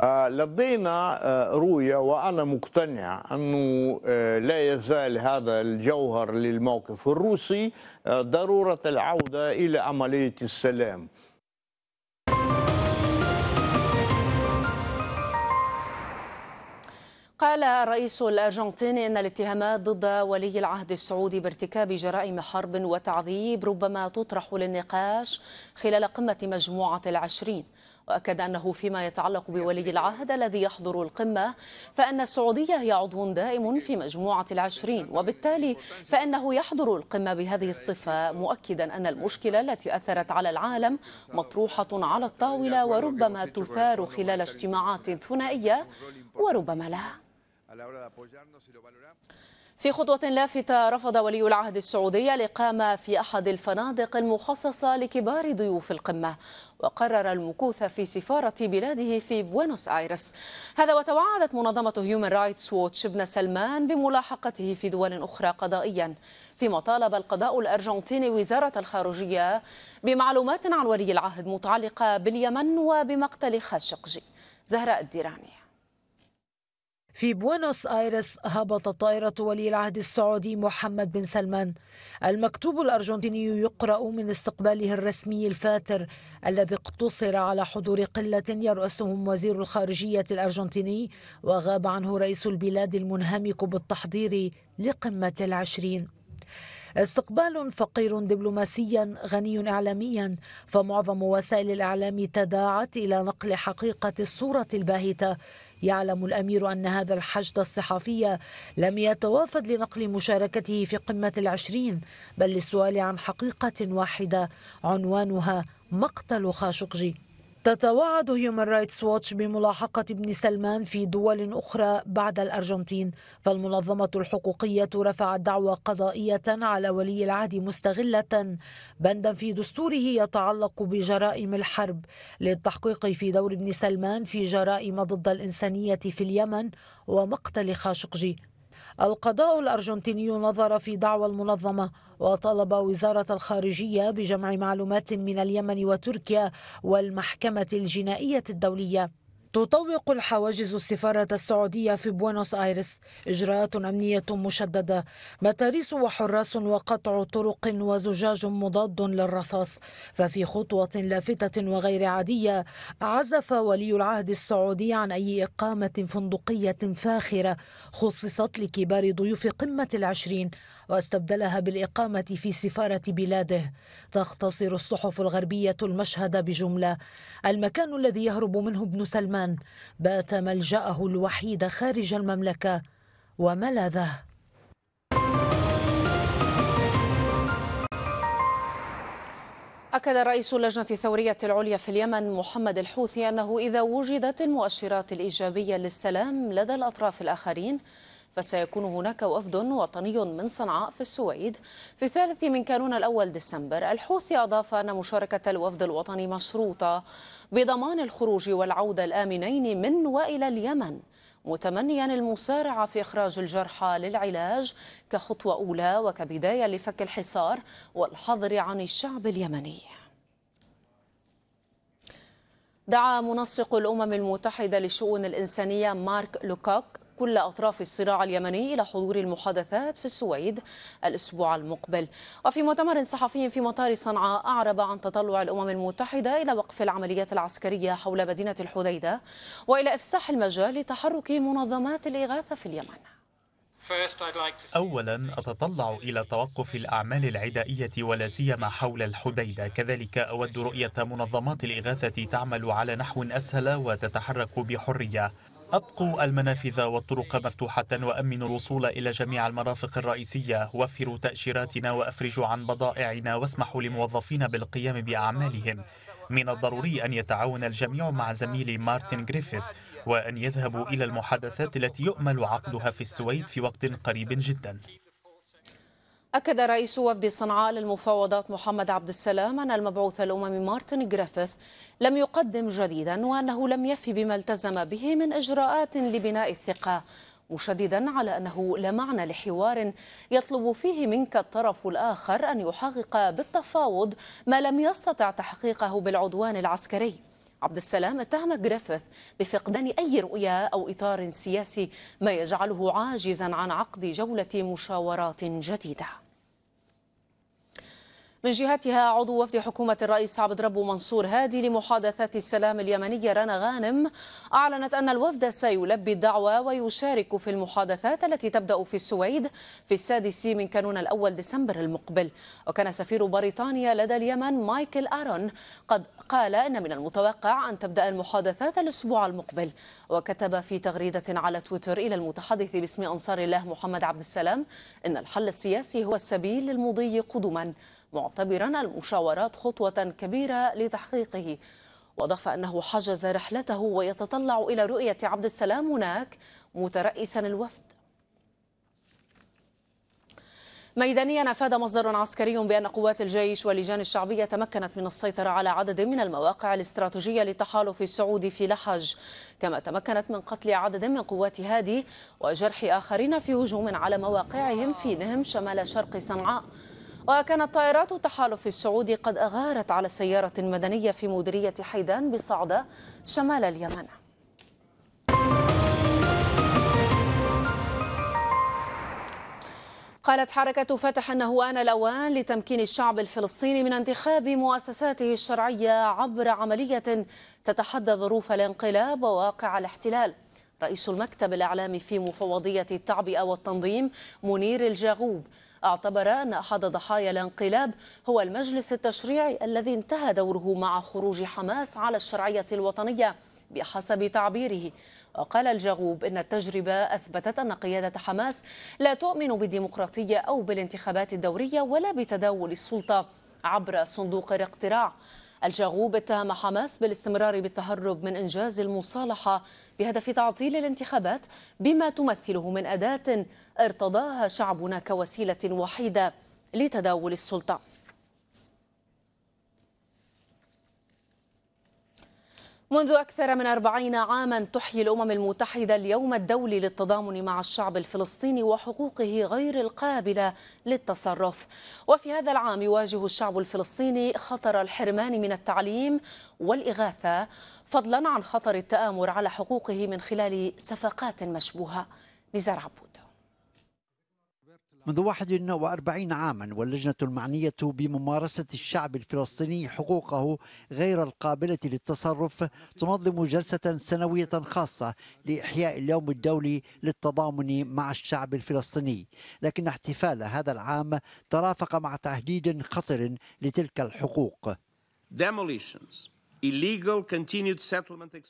Speaker 9: آه، لدينا آه، رؤية وأنا مقتنع أنه آه، لا يزال هذا الجوهر للموقف الروسي ضرورة العودة إلى عملية السلام
Speaker 1: قال الرئيس الارجنتيني ان الاتهامات ضد ولي العهد السعودي بارتكاب جرائم حرب وتعذيب ربما تطرح للنقاش خلال قمه مجموعه العشرين واكد انه فيما يتعلق بولي العهد الذي يحضر القمه فان السعوديه هي عضو دائم في مجموعه العشرين وبالتالي فانه يحضر القمه بهذه الصفه مؤكدا ان المشكله التي اثرت على العالم مطروحه على الطاوله وربما تثار خلال اجتماعات ثنائيه وربما لا في خطوة لافتة رفض ولي العهد السعودي الإقامة في أحد الفنادق المخصصة لكبار ضيوف القمة وقرر المكوث في سفارة بلاده في بوينوس آيرس هذا وتوعدت منظمة هيومن رايتس ووتش ابن سلمان بملاحقته في دول أخرى قضائيا فيما طالب القضاء الأرجنتيني وزارة الخارجية بمعلومات عن ولي العهد متعلقة باليمن وبمقتل خاشقجي
Speaker 10: زهراء الديراني في بوينوس آيرس هبط طائرة ولي العهد السعودي محمد بن سلمان المكتوب الأرجنتيني يقرأ من استقباله الرسمي الفاتر الذي اقتصر على حضور قلة يرأسهم وزير الخارجية الأرجنتيني وغاب عنه رئيس البلاد المنهمك بالتحضير لقمة العشرين استقبال فقير دبلوماسيا غني اعلاميا فمعظم وسائل الاعلام تداعت الى نقل حقيقه الصوره الباهته يعلم الأمير أن هذا الحشد الصحفي لم يتوافد لنقل مشاركته في قمة العشرين بل للسؤال عن حقيقة واحدة عنوانها مقتل خاشقجي تتوعد هيومن رايتس ووتش بملاحقة ابن سلمان في دول أخرى بعد الأرجنتين فالمنظمة الحقوقية رفعت دعوى قضائية على ولي العهد مستغلة بندا في دستوره يتعلق بجرائم الحرب للتحقيق في دور ابن سلمان في جرائم ضد الإنسانية في اليمن ومقتل خاشقجي القضاء الأرجنتيني نظر في دعوى المنظمة وطالب وزارة الخارجية بجمع معلومات من اليمن وتركيا والمحكمة الجنائية الدولية تطوق الحواجز السفارة السعودية في بوينوس آيرس إجراءات أمنية مشددة متاريس وحراس وقطع طرق وزجاج مضاد للرصاص ففي خطوة لافتة وغير عادية عزف ولي العهد السعودي عن أي إقامة فندقية فاخرة خصصت لكبار ضيوف قمة العشرين واستبدلها بالإقامة في سفارة بلاده تختصر الصحف الغربية المشهد بجملة المكان الذي يهرب منه ابن سلمان بات ملجأه الوحيد خارج المملكة وملاذه
Speaker 1: أكد رئيس اللجنة الثورية العليا في اليمن محمد الحوثي أنه إذا وجدت المؤشرات الإيجابية للسلام لدى الأطراف الآخرين فسيكون هناك وفد وطني من صنعاء في السويد في الثالث من كانون الأول ديسمبر الحوثي أضاف أن مشاركة الوفد الوطني مشروطة بضمان الخروج والعودة الآمنين من وإلى اليمن متمنيا المسارعة في إخراج الجرحى للعلاج كخطوة أولى وكبداية لفك الحصار والحظر عن الشعب اليمني دعا منسق الأمم المتحدة للشؤون الإنسانية مارك لوكوك كل أطراف الصراع اليمني إلى حضور المحادثات في السويد الأسبوع المقبل وفي مؤتمر صحفي في مطار صنعاء أعرب عن تطلع الأمم المتحدة إلى وقف العمليات العسكرية حول مدينة الحديدة وإلى إفساح المجال لتحرك منظمات الإغاثة في اليمن
Speaker 5: أولا أتطلع إلى توقف الأعمال العدائية ولا سيما حول الحديدة كذلك أود رؤية منظمات الإغاثة تعمل على نحو أسهل وتتحرك بحرية أبقوا المنافذ والطرق مفتوحة وأمنوا الوصول إلى جميع المرافق الرئيسية وفروا تأشيراتنا وأفرجوا عن بضائعنا واسمحوا لموظفينا بالقيام بأعمالهم من الضروري أن يتعاون الجميع مع زميلي مارتن جريفيث وأن يذهبوا إلى المحادثات التي يؤمل عقدها في السويد في وقت قريب جدا
Speaker 1: أكد رئيس وفد صنعاء للمفاوضات محمد عبد السلام أن المبعوث الأممي مارتن جريفيث لم يقدم جديدا وأنه لم يفي بما التزم به من إجراءات لبناء الثقة مشددا على أنه لا معنى لحوار يطلب فيه منك الطرف الآخر أن يحقق بالتفاوض ما لم يستطع تحقيقه بالعدوان العسكري عبد السلام اتهم جريفيث بفقدان أي رؤية أو إطار سياسي ما يجعله عاجزا عن عقد جولة مشاورات جديدة من جهتها عضو وفد حكومة الرئيس عبد ربه منصور هادي لمحادثات السلام اليمنية رنا غانم أعلنت أن الوفد سيلبي الدعوة ويشارك في المحادثات التي تبدأ في السويد في السادس من كانون الأول ديسمبر المقبل وكان سفير بريطانيا لدى اليمن مايكل آرون قد قال أن من المتوقع أن تبدأ المحادثات الأسبوع المقبل وكتب في تغريدة على تويتر إلى المتحدث باسم أنصار الله محمد عبد السلام إن الحل السياسي هو السبيل للمضي قدما معتبرا المشاورات خطوة كبيرة لتحقيقه وأضاف أنه حجز رحلته ويتطلع إلى رؤية عبد السلام هناك مترئسا الوفد ميدانيا افاد مصدر عسكري بان قوات الجيش واللجان الشعبيه تمكنت من السيطره على عدد من المواقع الاستراتيجيه للتحالف السعودي في لحج كما تمكنت من قتل عدد من قوات هادي وجرح اخرين في هجوم على مواقعهم في نهم شمال شرق صنعاء وكانت طائرات التحالف السعودي قد أغارت على سيارة مدنية في مديرية حيدان بصعدة شمال اليمن قالت حركة فتح أنه آن الأوان لتمكين الشعب الفلسطيني من انتخاب مؤسساته الشرعية عبر عملية تتحدى ظروف الانقلاب وواقع الاحتلال رئيس المكتب الإعلامي في مفوضية التعبئة والتنظيم منير الجاغوب اعتبر أن أحد ضحايا الانقلاب هو المجلس التشريعي الذي انتهى دوره مع خروج حماس على الشرعية الوطنية بحسب تعبيره وقال الجغوب إن التجربة أثبتت أن قيادة حماس لا تؤمن بالديمقراطية أو بالانتخابات الدورية ولا بتداول السلطة عبر صندوق الاقتراع الجاغوب اتهم حماس بالاستمرار بالتهرب من إنجاز المصالحة بهدف تعطيل الانتخابات بما تمثله من أداة ارتضاها شعبنا كوسيلة وحيدة لتداول السلطة منذ أكثر من أربعين عاما تحيي الأمم المتحدة اليوم الدولي للتضامن مع الشعب الفلسطيني وحقوقه غير القابلة للتصرف وفي هذا العام يواجه الشعب الفلسطيني خطر الحرمان من التعليم والإغاثة فضلا عن خطر التآمر على حقوقه من خلال صفقات مشبوهة نزار عبود
Speaker 6: منذ 41 عاما واللجنة المعنية بممارسة الشعب الفلسطيني حقوقه غير القابلة للتصرف تنظم جلسة سنوية خاصة لإحياء اليوم الدولي للتضامن مع الشعب الفلسطيني لكن احتفال هذا العام ترافق مع تهديد خطر لتلك الحقوق
Speaker 9: Demolitions.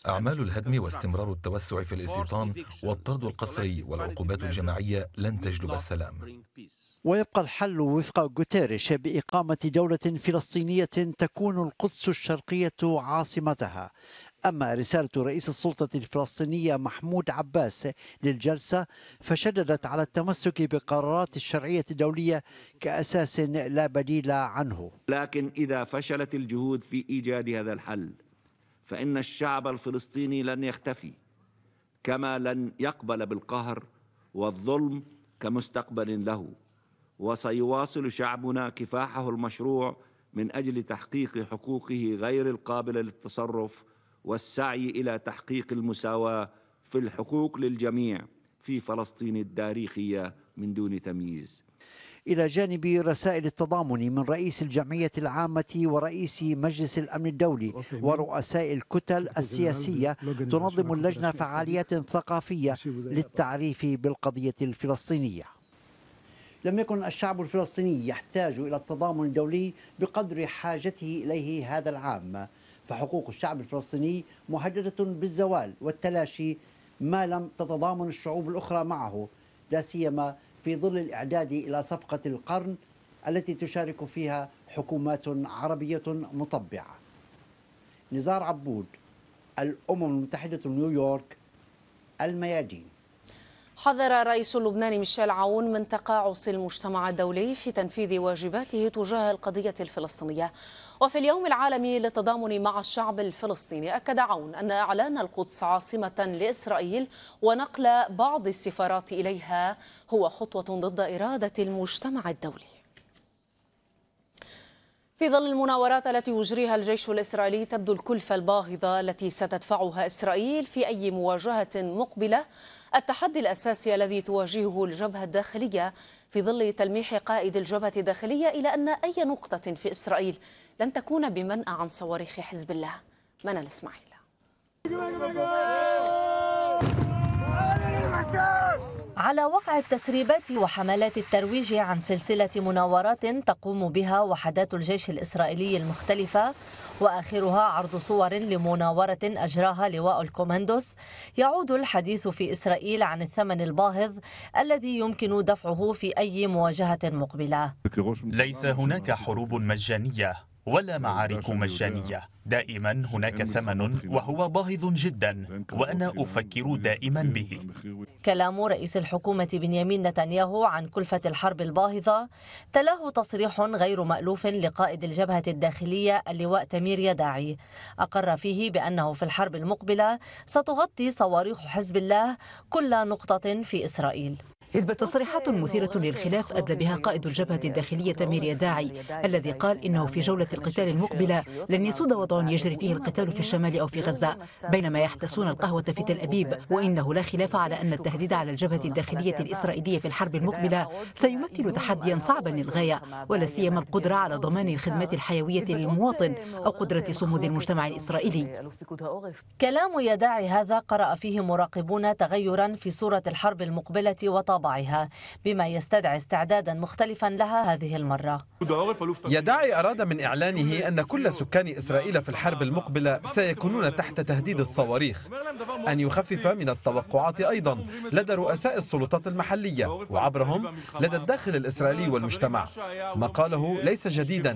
Speaker 9: أعمال
Speaker 11: الهدم واستمرار التوسع في الاستيطان والطرد القسري والعقوبات الجماعية لن تجلب السلام
Speaker 6: ويبقى الحل وفق غوتيريش بإقامة دولة فلسطينية تكون القدس الشرقية عاصمتها أما رسالة رئيس السلطة الفلسطينية محمود عباس للجلسة فشددت على التمسك بقرارات الشرعية الدولية كأساس لا بديل عنه
Speaker 7: لكن إذا فشلت الجهود في إيجاد هذا الحل فإن الشعب الفلسطيني لن يختفي كما لن يقبل بالقهر والظلم كمستقبل له وسيواصل شعبنا كفاحه المشروع من أجل تحقيق حقوقه غير القابلة للتصرف والسعي الى تحقيق المساواه في الحقوق للجميع في فلسطين التاريخيه من دون تمييز
Speaker 6: إلى جانب رسائل التضامن من رئيس الجمعية العامة ورئيس مجلس الأمن الدولي ورؤساء الكتل السياسية تنظم اللجنة فعاليات ثقافية للتعريف بالقضية الفلسطينية لم يكن الشعب الفلسطيني يحتاج إلى التضامن الدولي بقدر حاجته إليه هذا العام فحقوق الشعب الفلسطيني مهدده بالزوال والتلاشي ما لم تتضامن الشعوب الاخرى معه لا سيما في ظل الاعداد الى صفقه القرن التي تشارك فيها حكومات عربيه مطبعه. نزار عبود الامم المتحده نيويورك الميادين
Speaker 1: حذر الرئيس اللبناني ميشيل عون من تقاعس المجتمع الدولي في تنفيذ واجباته تجاه القضية الفلسطينية وفي اليوم العالمي للتضامن مع الشعب الفلسطيني أكد عون أن إعلان القدس عاصمة لإسرائيل ونقل بعض السفارات إليها هو خطوة ضد إرادة المجتمع الدولي في ظل المناورات التي يجريها الجيش الإسرائيلي تبدو الكلفة الباهظة التي ستدفعها إسرائيل في أي مواجهة مقبلة التحدي الأساسي الذي تواجهه الجبهة الداخلية في ظل تلميح قائد الجبهة الداخلية إلى أن أي نقطة في إسرائيل لن تكون بمنأى عن صواريخ حزب الله منال إسماعيل
Speaker 12: على وقع التسريبات وحملات الترويج عن سلسلة مناورات تقوم بها وحدات الجيش الإسرائيلي المختلفة وآخرها عرض صور لمناورة أجراها لواء الكوماندوس يعود الحديث في إسرائيل عن الثمن الباهظ الذي يمكن دفعه في أي مواجهة مقبلة
Speaker 5: ليس هناك حروب مجانية ولا نعم، معارك مجانية دائما هناك ثمن وهو باهظ جدا وأنا أفكر دائما به
Speaker 12: كلام رئيس الحكومة بنيامين نتنياهو عن كلفة الحرب الباهظة تلاه تصريح غير مألوف لقائد الجبهة الداخلية اللواء تمير يداعي أقر فيه بأنه في الحرب المقبلة ستغطي صواريخ حزب الله كل نقطة في إسرائيل إذ بتصريحات
Speaker 13: مثيرة للخلاف أدلى بها قائد الجبهة الداخلية تمير يداعي الذي قال إنه في جولة القتال المقبلة لن يسود وضع يجري فيه القتال في الشمال أو في غزة بينما يحتسون القهوة في تل أبيب وإنه لا خلاف على أن التهديد على الجبهة الداخلية الإسرائيلية في الحرب المقبلة سيمثل تحديا صعبا للغاية ولا سيما القدرة على ضمان الخدمات الحيوية
Speaker 12: للمواطن أو قدرة صمود المجتمع الإسرائيلي كلام يداعي هذا قرأ فيه مراقبون تغيرا في صورة الحرب المقبلة وطابع وطبعها بما يستدعي استعدادا مختلفا لها هذه المرة
Speaker 8: يدعي أراد من إعلانه أن كل سكان إسرائيل في الحرب المقبلة سيكونون تحت تهديد الصواريخ أن يخفف من التوقعات أيضا لدى رؤساء السلطات المحلية وعبرهم لدى الداخل الإسرائيلي والمجتمع ما قاله ليس جديدا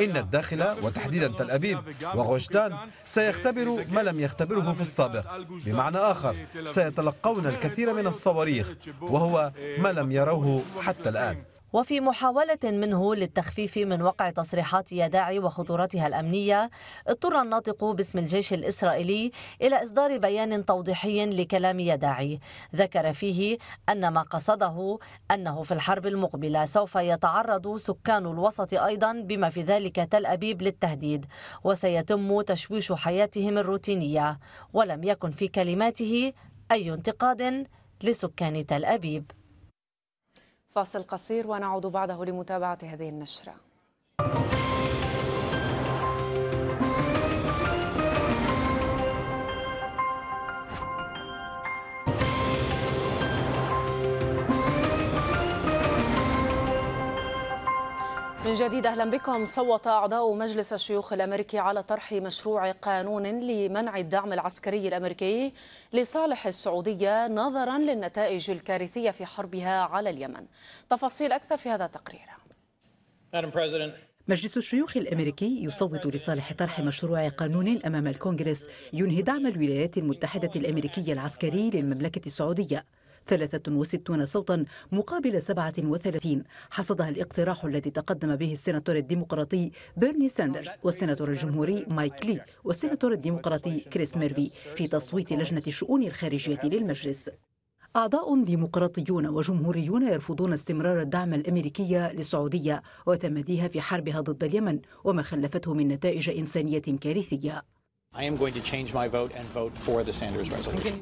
Speaker 8: إن الداخل وتحديدا تل أبيب وغوشتان سيختبر ما لم يختبره في السابق بمعنى آخر سيتلقون الكثير من الصواريخ وهو ما لم يروه حتى الآن
Speaker 12: وفي محاولة منه للتخفيف من وقع تصريحات يداعي وخطورتها الأمنية اضطر الناطق باسم الجيش الإسرائيلي إلى إصدار بيان توضيحي لكلام يداعي ذكر فيه أن ما قصده أنه في الحرب المقبلة سوف يتعرض سكان الوسط أيضا بما في ذلك تل أبيب للتهديد وسيتم تشويش حياتهم الروتينية ولم يكن في كلماته أي انتقاد لسكان تل أبيب
Speaker 1: فاصل قصير ونعود بعده لمتابعة هذه النشرة. من جديد اهلا بكم صوت اعضاء مجلس الشيوخ الامريكي على طرح مشروع قانون لمنع الدعم العسكري الامريكي لصالح السعوديه نظرا للنتائج الكارثيه في حربها على اليمن. تفاصيل اكثر في هذا التقرير.
Speaker 13: مجلس الشيوخ الامريكي يصوت لصالح طرح مشروع قانون امام الكونغرس ينهي دعم الولايات المتحده الامريكيه العسكري للمملكه السعوديه. 63 صوتا مقابل 37 حصدها الاقتراح الذي تقدم به السناتور الديمقراطي بيرني ساندرز والسناتور الجمهوري مايك لي والسناتور الديمقراطي كريس ميرفي في تصويت لجنة الشؤون الخارجية للمجلس أعضاء ديمقراطيون وجمهوريون يرفضون استمرار الدعم الأمريكي للسعودية وتمديها في حربها ضد اليمن وما خلفته من نتائج إنسانية كارثية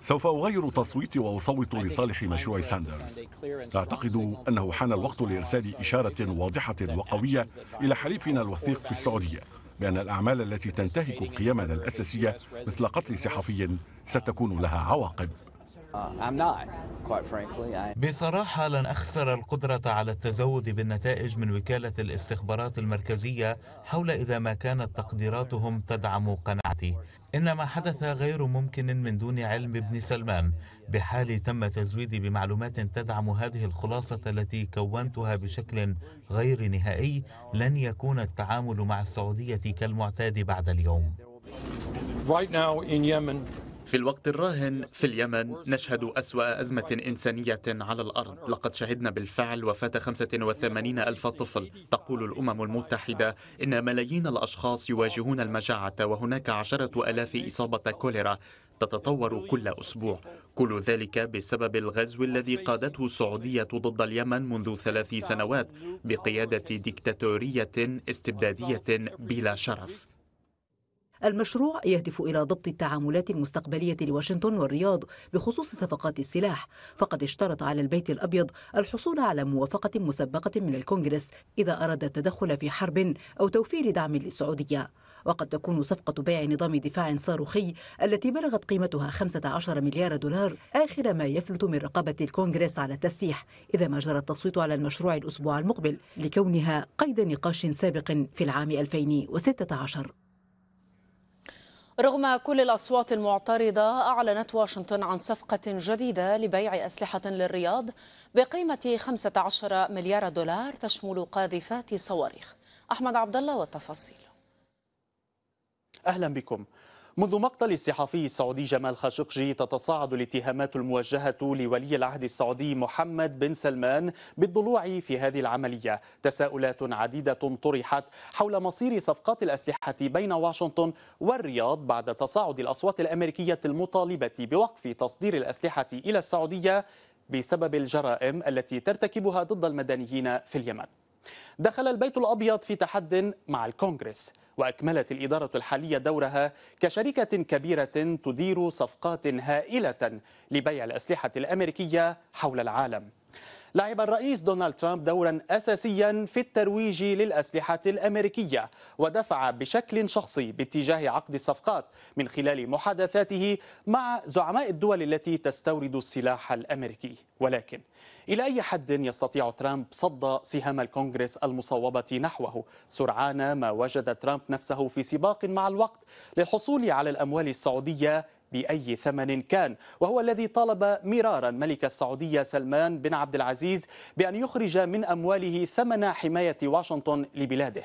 Speaker 7: سوف أغير تصويتي وأصوت لصالح مشروع ساندرز أعتقد أنه حان الوقت لإرسال إشارة واضحة وقوية إلى حليفنا الوثيق في السعودية بأن الأعمال التي تنتهك قيمنا الأساسية مثل قتل صحفي ستكون لها عواقب
Speaker 5: Uh, بصراحة لن أخسر القدرة على التزود بالنتائج من وكالة الاستخبارات المركزية حول إذا ما كانت تقديراتهم تدعم قناعتي إن ما حدث غير ممكن من دون علم ابن سلمان بحال تم تزويدي بمعلومات تدعم هذه الخلاصة التي كونتها بشكل غير نهائي لن يكون التعامل مع السعودية كالمعتاد بعد اليوم
Speaker 3: Right now in Yemen, في الوقت
Speaker 5: الراهن في اليمن نشهد أسوأ أزمة إنسانية على الأرض لقد شهدنا بالفعل وفاة 85 ألف طفل تقول الأمم المتحدة إن ملايين الأشخاص يواجهون المجاعة وهناك عشرة ألاف إصابة كوليرا تتطور كل أسبوع كل ذلك بسبب الغزو الذي قادته السعودية ضد اليمن منذ ثلاث سنوات بقيادة ديكتاتورية استبدادية بلا شرف
Speaker 13: المشروع يهدف إلى ضبط التعاملات المستقبلية لواشنطن والرياض بخصوص صفقات السلاح فقد اشترط على البيت الأبيض الحصول على موافقة مسبقة من الكونغرس إذا أراد التدخل في حرب أو توفير دعم للسعودية وقد تكون صفقة بيع نظام دفاع صاروخي التي بلغت قيمتها 15 مليار دولار آخر ما يفلت من رقابة الكونغرس على التسيح إذا ما جرى التصويت على المشروع الأسبوع المقبل لكونها قيد نقاش سابق في العام 2016
Speaker 1: رغم كل الأصوات المعترضة أعلنت واشنطن عن صفقة جديدة لبيع أسلحة للرياض بقيمة 15 مليار دولار تشمل قاذفات صواريخ أحمد عبد الله والتفاصيل
Speaker 5: أهلا بكم منذ مقتل الصحفي السعودي جمال خاشقجي تتصاعد الاتهامات الموجهة لولي العهد السعودي محمد بن سلمان بالضلوع في هذه العملية تساؤلات عديدة طرحت حول مصير صفقات الأسلحة بين واشنطن والرياض بعد تصاعد الأصوات الأمريكية المطالبة بوقف تصدير الأسلحة إلى السعودية بسبب الجرائم التي ترتكبها ضد المدنيين في اليمن دخل البيت الأبيض في تحد مع الكونغرس وأكملت الإدارة الحالية دورها كشركة كبيرة تدير صفقات هائلة لبيع الأسلحة الأمريكية حول العالم لعب الرئيس دونالد ترامب دورا اساسيا في الترويج للاسلحه الامريكيه ودفع بشكل شخصي باتجاه عقد الصفقات من خلال محادثاته مع زعماء الدول التي تستورد السلاح الامريكي ولكن إلى أي حد يستطيع ترامب صد سهام الكونغرس المصوبة نحوه سرعان ما وجد ترامب نفسه في سباق مع الوقت للحصول على الأموال السعودية بأي ثمن كان وهو الذي طالب مرارا ملك السعودية سلمان بن عبد العزيز بأن يخرج من أمواله ثمن حماية واشنطن لبلاده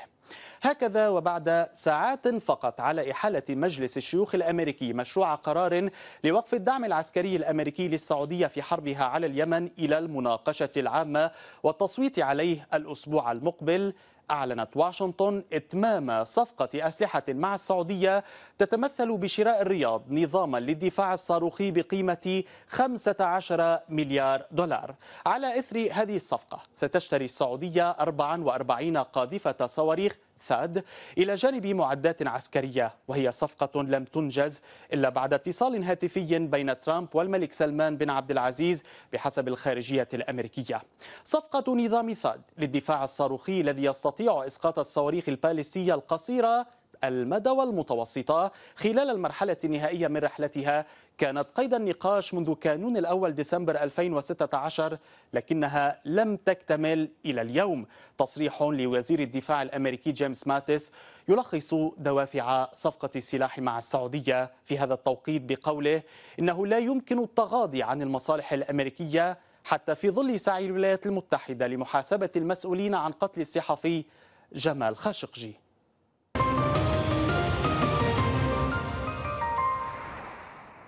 Speaker 5: هكذا وبعد ساعات فقط على إحالة مجلس الشيوخ الأمريكي مشروع قرار لوقف الدعم العسكري الأمريكي للسعودية في حربها على اليمن إلى المناقشة العامة والتصويت عليه الأسبوع المقبل أعلنت واشنطن إتمام صفقة أسلحة مع السعودية تتمثل بشراء الرياض نظاما للدفاع الصاروخي بقيمة 15 مليار دولار على إثر هذه الصفقة ستشتري السعودية 44 قاذفة صواريخ ثاد إلى جانب معدات عسكرية وهي صفقة لم تنجز إلا بعد اتصال هاتفي بين ترامب والملك سلمان بن عبد العزيز بحسب الخارجية الأمريكية صفقة نظام ثاد للدفاع الصاروخي الذي يستطيع إسقاط الصواريخ البالستية القصيرة المدى والمتوسطة خلال المرحلة النهائية من رحلتها كانت قيد النقاش منذ كانون الأول ديسمبر 2016 لكنها لم تكتمل إلى اليوم تصريح لوزير الدفاع الأمريكي جيمس ماتس يلخص دوافع صفقة السلاح مع السعودية في هذا التوقيت بقوله إنه لا يمكن التغاضي عن المصالح الأمريكية حتى في ظل سعي الولايات المتحدة لمحاسبة المسؤولين عن قتل الصحفي جمال خاشقجي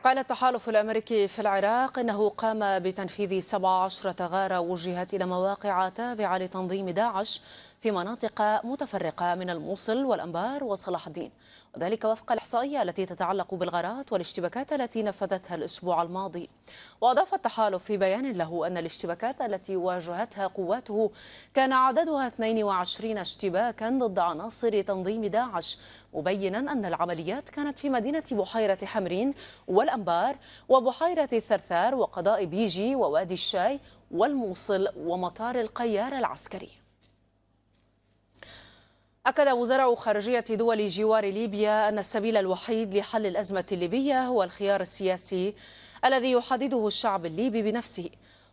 Speaker 1: قال التحالف الأمريكي في العراق أنه قام بتنفيذ 17 غارة وجهت إلى مواقع تابعة لتنظيم داعش في مناطق متفرقة من الموصل والأنبار وصلاح الدين وذلك وفق الإحصائية التي تتعلق بالغارات والاشتباكات التي نفذتها الأسبوع الماضي وأضاف التحالف في بيان له أن الاشتباكات التي واجهتها قواته كان عددها 22 اشتباكا ضد عناصر تنظيم داعش مبينا أن العمليات كانت في مدينة بحيرة حمرين والأنبار وبحيرة الثرثار وقضاء بيجي ووادي الشاي والموصل ومطار القيار العسكري أكد وزراء خارجية دول جوار ليبيا أن السبيل الوحيد لحل الأزمة الليبية هو الخيار السياسي الذي يحدده الشعب الليبي بنفسه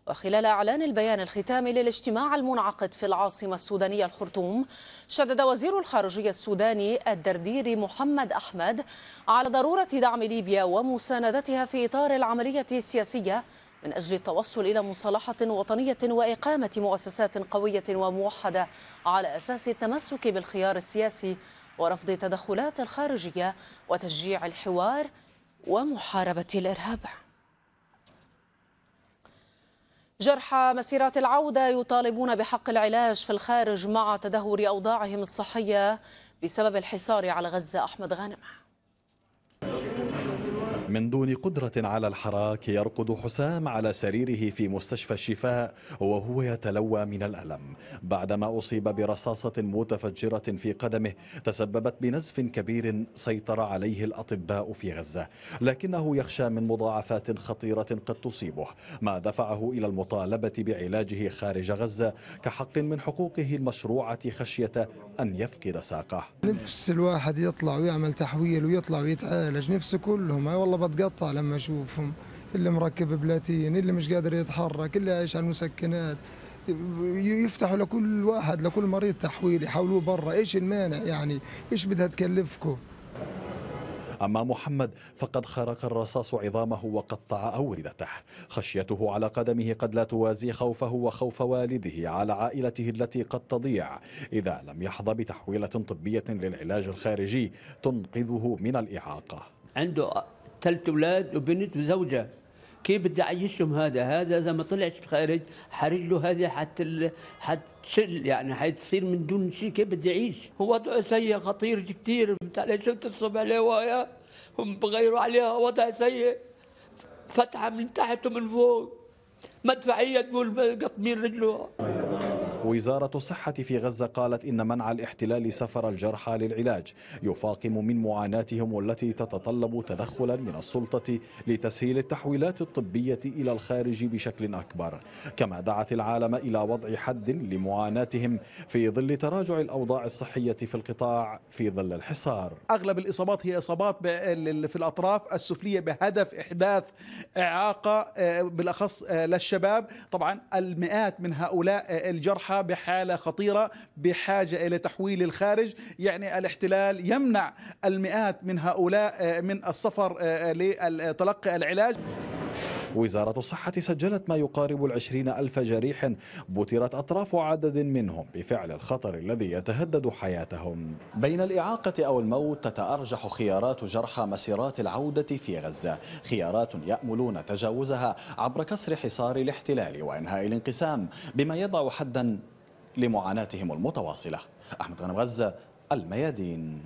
Speaker 1: وخلال إعلان البيان الختامي للاجتماع المنعقد في العاصمة السودانية الخرطوم شدد وزير الخارجية السوداني الدردير محمد أحمد على ضرورة دعم ليبيا ومساندتها في إطار العملية السياسية من أجل التوصل إلى مصالحة وطنية وإقامة مؤسسات قوية وموحدة على أساس التمسك بالخيار السياسي ورفض التدخلات الخارجية وتشجيع الحوار ومحاربة الإرهاب جرحى مسيرات العودة يطالبون بحق العلاج في الخارج مع تدهور أوضاعهم الصحية بسبب الحصار على غزة أحمد غانم
Speaker 7: من دون قدرة على الحراك يرقد حسام على سريره في مستشفى الشفاء وهو يتلوى من الألم بعدما أصيب برصاصة متفجرة في قدمه تسببت بنزف كبير سيطر عليه الأطباء في غزة لكنه يخشى من مضاعفات خطيرة قد تصيبه ما دفعه إلى المطالبة بعلاجه خارج غزة كحق من حقوقه المشروعة خشية أن يفقد ساقه
Speaker 2: نفس الواحد يطلع ويعمل تحويل ويطلع ويتعالج نفسه كلهم آه، والله بتقطع لما اشوفهم اللي مركب بلاتين اللي مش قادر يتحرك اللي عايش على المسكنات يفتحوا لكل واحد لكل مريض تحويل يحولوه برا ايش المانع يعني ايش بدها تكلفكم
Speaker 7: أما محمد فقد خرق الرصاص عظامه وقطع أوردته خشيته على قدمه قد لا توازي خوفه وخوف والده على عائلته التي قد تضيع إذا لم يحظى بتحويلة طبية للعلاج
Speaker 8: الخارجي تنقذه من الإعاقة عنده ثلاث اولاد وبنت وزوجه كيف بدي اعيشهم هذا هذا اذا ما طلعش بخارج حرج له هذه حتى
Speaker 2: حتشل يعني حتصير من دون شيء كيف بدي اعيش هو وضع سيء خطير كثير
Speaker 10: علي؟ شفت الصبح عليه وياه هم بغيروا عليها وضع سيء فتحه من تحت ومن فوق مدفعيه تقول قطمين رجله
Speaker 7: وزارة الصحة في غزة قالت إن منع الاحتلال سفر الجرحى للعلاج يفاقم من معاناتهم والتي تتطلب تدخلا من السلطة لتسهيل التحويلات الطبية إلى الخارج بشكل أكبر كما دعت العالم إلى وضع حد لمعاناتهم في ظل تراجع الأوضاع الصحية في القطاع في ظل الحصار
Speaker 8: أغلب الإصابات هي إصابات في الأطراف السفلية بهدف إحداث إعاقة آه، بالأخص آه، للشباب طبعا المئات من هؤلاء آه، الجرحى بحالة خطيرة بحاجة إلى تحويل الخارج يعني الاحتلال يمنع المئات من هؤلاء آه، من السفر آه، آه، لتلقي العلاج
Speaker 7: وزارة الصحة سجلت ما يقارب العشرين ألف جريح بترت أطراف عدد منهم بفعل الخطر الذي يتهدد حياتهم بين الإعاقة أو الموت تتأرجح خيارات جرحى مسيرات العودة في غزة خيارات يأملون تجاوزها عبر كسر حصار الاحتلال وإنهاء الانقسام بما يضع حدا لمعاناتهم المتواصلة أحمد غنم غزة الميادين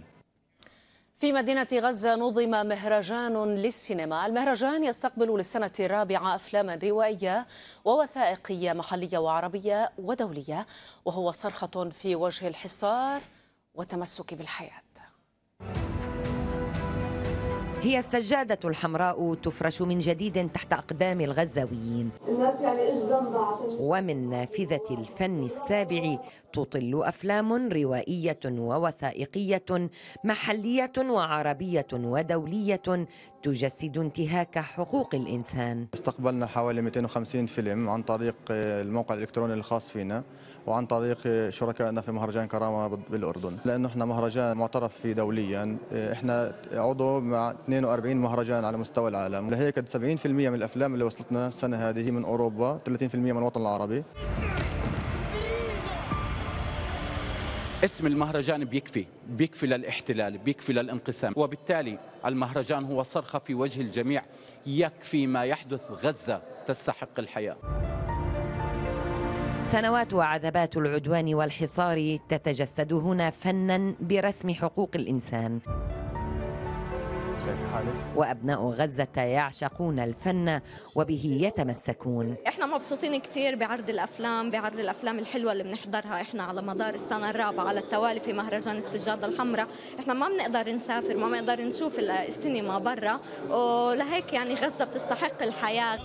Speaker 1: في مدينة غزة نظم مهرجان للسينما المهرجان يستقبل للسنة الرابعة أفلاما روائية ووثائقية محلية وعربية ودولية وهو صرخة في وجه الحصار والتمسك بالحياة
Speaker 14: هي السجادة الحمراء تفرش من جديد تحت أقدام الغزاويين
Speaker 10: الناس يعني إيش عشان
Speaker 14: ومن نافذة الفن السابع تطل أفلام روائية ووثائقية محلية وعربية ودولية تجسد انتهاك حقوق الإنسان استقبلنا حوالي 250 فيلم عن طريق الموقع الإلكتروني الخاص فينا
Speaker 5: وعن طريق شركائنا في مهرجان كرامه بالاردن لانه احنا مهرجان معترف فيه دوليا احنا عضو مع 42 مهرجان على مستوى العالم لهيك 70% من الافلام اللي وصلتنا السنه هذه من اوروبا 30% من الوطن العربي اسم المهرجان بيكفي بيكفي للاحتلال
Speaker 8: بيكفي للانقسام وبالتالي المهرجان هو صرخة في وجه الجميع يكفي ما يحدث غزة تستحق الحياة
Speaker 14: سنوات وعذبات العدوان والحصار تتجسد هنا فنا برسم حقوق الانسان وأبناء غزة يعشقون الفن وبه يتمسكون
Speaker 12: إحنا مبسوطين كثير بعرض الأفلام بعرض الأفلام الحلوة اللي بنحضرها إحنا على مدار السنة الرابعة على التوالي في مهرجان السجادة الحمراء إحنا ما بنقدر نسافر ما بنقدر نشوف السينما برا ولهيك يعني غزة بتستحق الحياة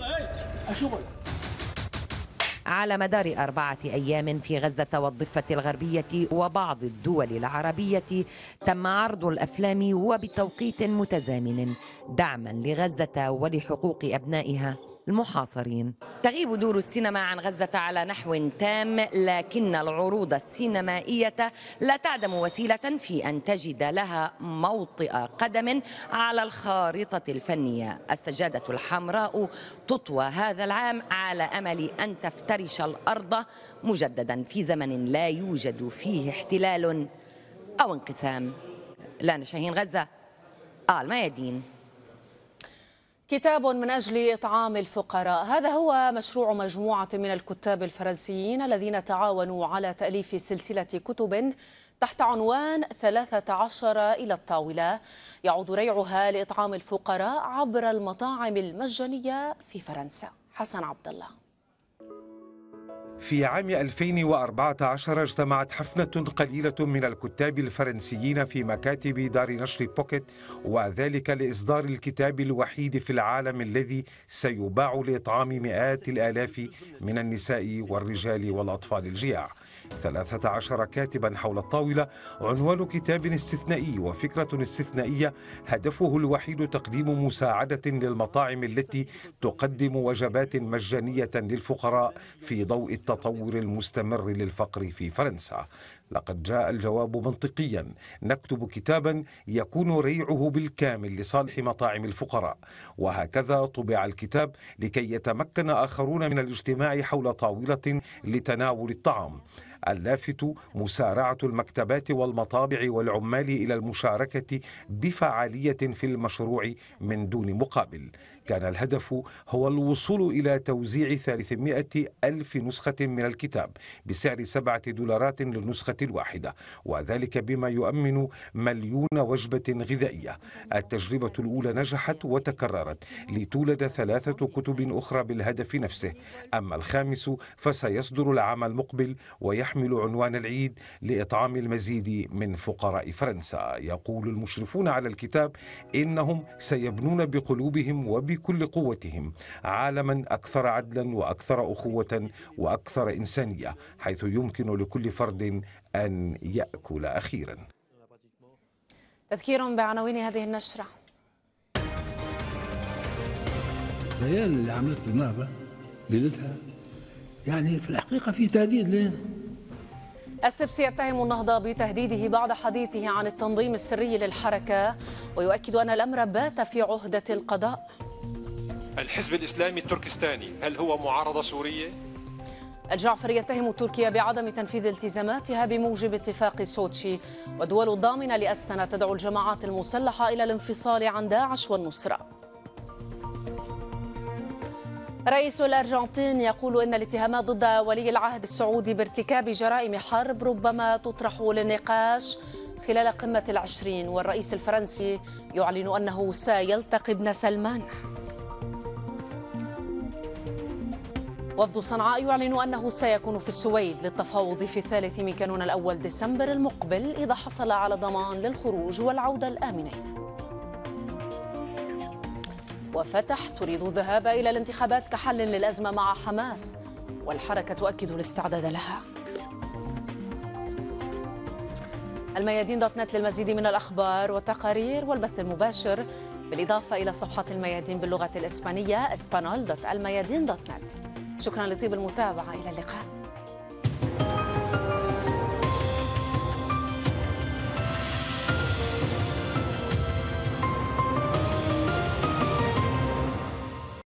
Speaker 14: على مدار أربعة أيام في غزة والضفة الغربية وبعض الدول العربية تم عرض الأفلام وبتوقيت متزامن دعما لغزة ولحقوق أبنائها المحاصرين تغيب دور السينما عن غزة على نحو تام لكن العروض السينمائية لا تعدم وسيلة في أن تجد لها موطئ قدم على الخارطة الفنية السجادة الحمراء تطوى هذا العام على أمل أن تفتح يفترش الأرض مجددا في زمن لا يوجد فيه احتلال أو انقسام لا شاهين غزة الميادين كتاب من أجل
Speaker 1: إطعام الفقراء هذا هو مشروع مجموعة من الكتاب الفرنسيين الذين تعاونوا على تأليف سلسلة كتب تحت عنوان 13 إلى الطاولة يعود ريعها لإطعام الفقراء عبر المطاعم المجانية في فرنسا حسن عبد الله
Speaker 11: في عام 2014 اجتمعت حفنة قليلة من الكتاب الفرنسيين في مكاتب دار نشر بوكيت وذلك لإصدار الكتاب الوحيد في العالم الذي سيباع لإطعام مئات الآلاف من النساء والرجال والأطفال الجياع 13 كاتبا حول الطاولة عنوان كتاب استثنائي وفكرة استثنائية هدفه الوحيد تقديم مساعدة للمطاعم التي تقدم وجبات مجانية للفقراء في ضوء التطور المستمر للفقر في فرنسا لقد جاء الجواب منطقيا نكتب كتابا يكون ريعه بالكامل لصالح مطاعم الفقراء وهكذا طبع الكتاب لكي يتمكن آخرون من الاجتماع حول طاولة لتناول الطعام اللافت مسارعة المكتبات والمطابع والعمال إلى المشاركة بفعالية في المشروع من دون مقابل كان الهدف هو الوصول إلى توزيع 300 ألف نسخة من الكتاب بسعر سبعة دولارات للنسخة الواحدة وذلك بما يؤمن مليون وجبة غذائية التجربة الأولى نجحت وتكررت لتولد ثلاثة كتب أخرى بالهدف نفسه أما الخامس فسيصدر العام المقبل ويحمل عنوان العيد لإطعام المزيد من فقراء فرنسا يقول المشرفون على الكتاب إنهم سيبنون بقلوبهم وب بكل قوتهم عالما اكثر عدلا واكثر اخوه واكثر انسانيه حيث يمكن لكل فرد ان ياكل اخيرا
Speaker 1: تذكير بعناوين هذه النشره
Speaker 2: البيان اللي عملته النهضه ليلتها يعني في الحقيقه في تهديد لين
Speaker 1: السبسي يتهم النهضة بتهديده بعد حديثه عن التنظيم السري للحركة ويؤكد أن الأمر بات في عهدة القضاء
Speaker 3: الحزب الإسلامي التركستاني هل هو معارضة سورية؟
Speaker 1: الجعفري يتهم تركيا بعدم تنفيذ التزاماتها بموجب اتفاق سوتشي والدول الضامنة لأستنا تدعو الجماعات المسلحة إلى الانفصال عن داعش والنصرة رئيس الأرجنتين يقول أن الاتهامات ضد ولي العهد السعودي بارتكاب جرائم حرب ربما تطرح للنقاش خلال قمة العشرين والرئيس الفرنسي يعلن أنه سيلتقي ابن سلمان وفد صنعاء يعلن أنه سيكون في السويد للتفاوض في الثالث من كانون الأول ديسمبر المقبل إذا حصل على ضمان للخروج والعودة الآمنين وفتح تريد الذهاب إلى الانتخابات كحل للأزمة مع حماس والحركة تؤكد الاستعداد لها الميادين دوت نت للمزيد من الأخبار والتقارير والبث المباشر بالإضافة إلى صفحة الميادين باللغة الإسبانية اسبانول دوت الميادين دوت نت شكرا لطيب المتابعة إلى اللقاء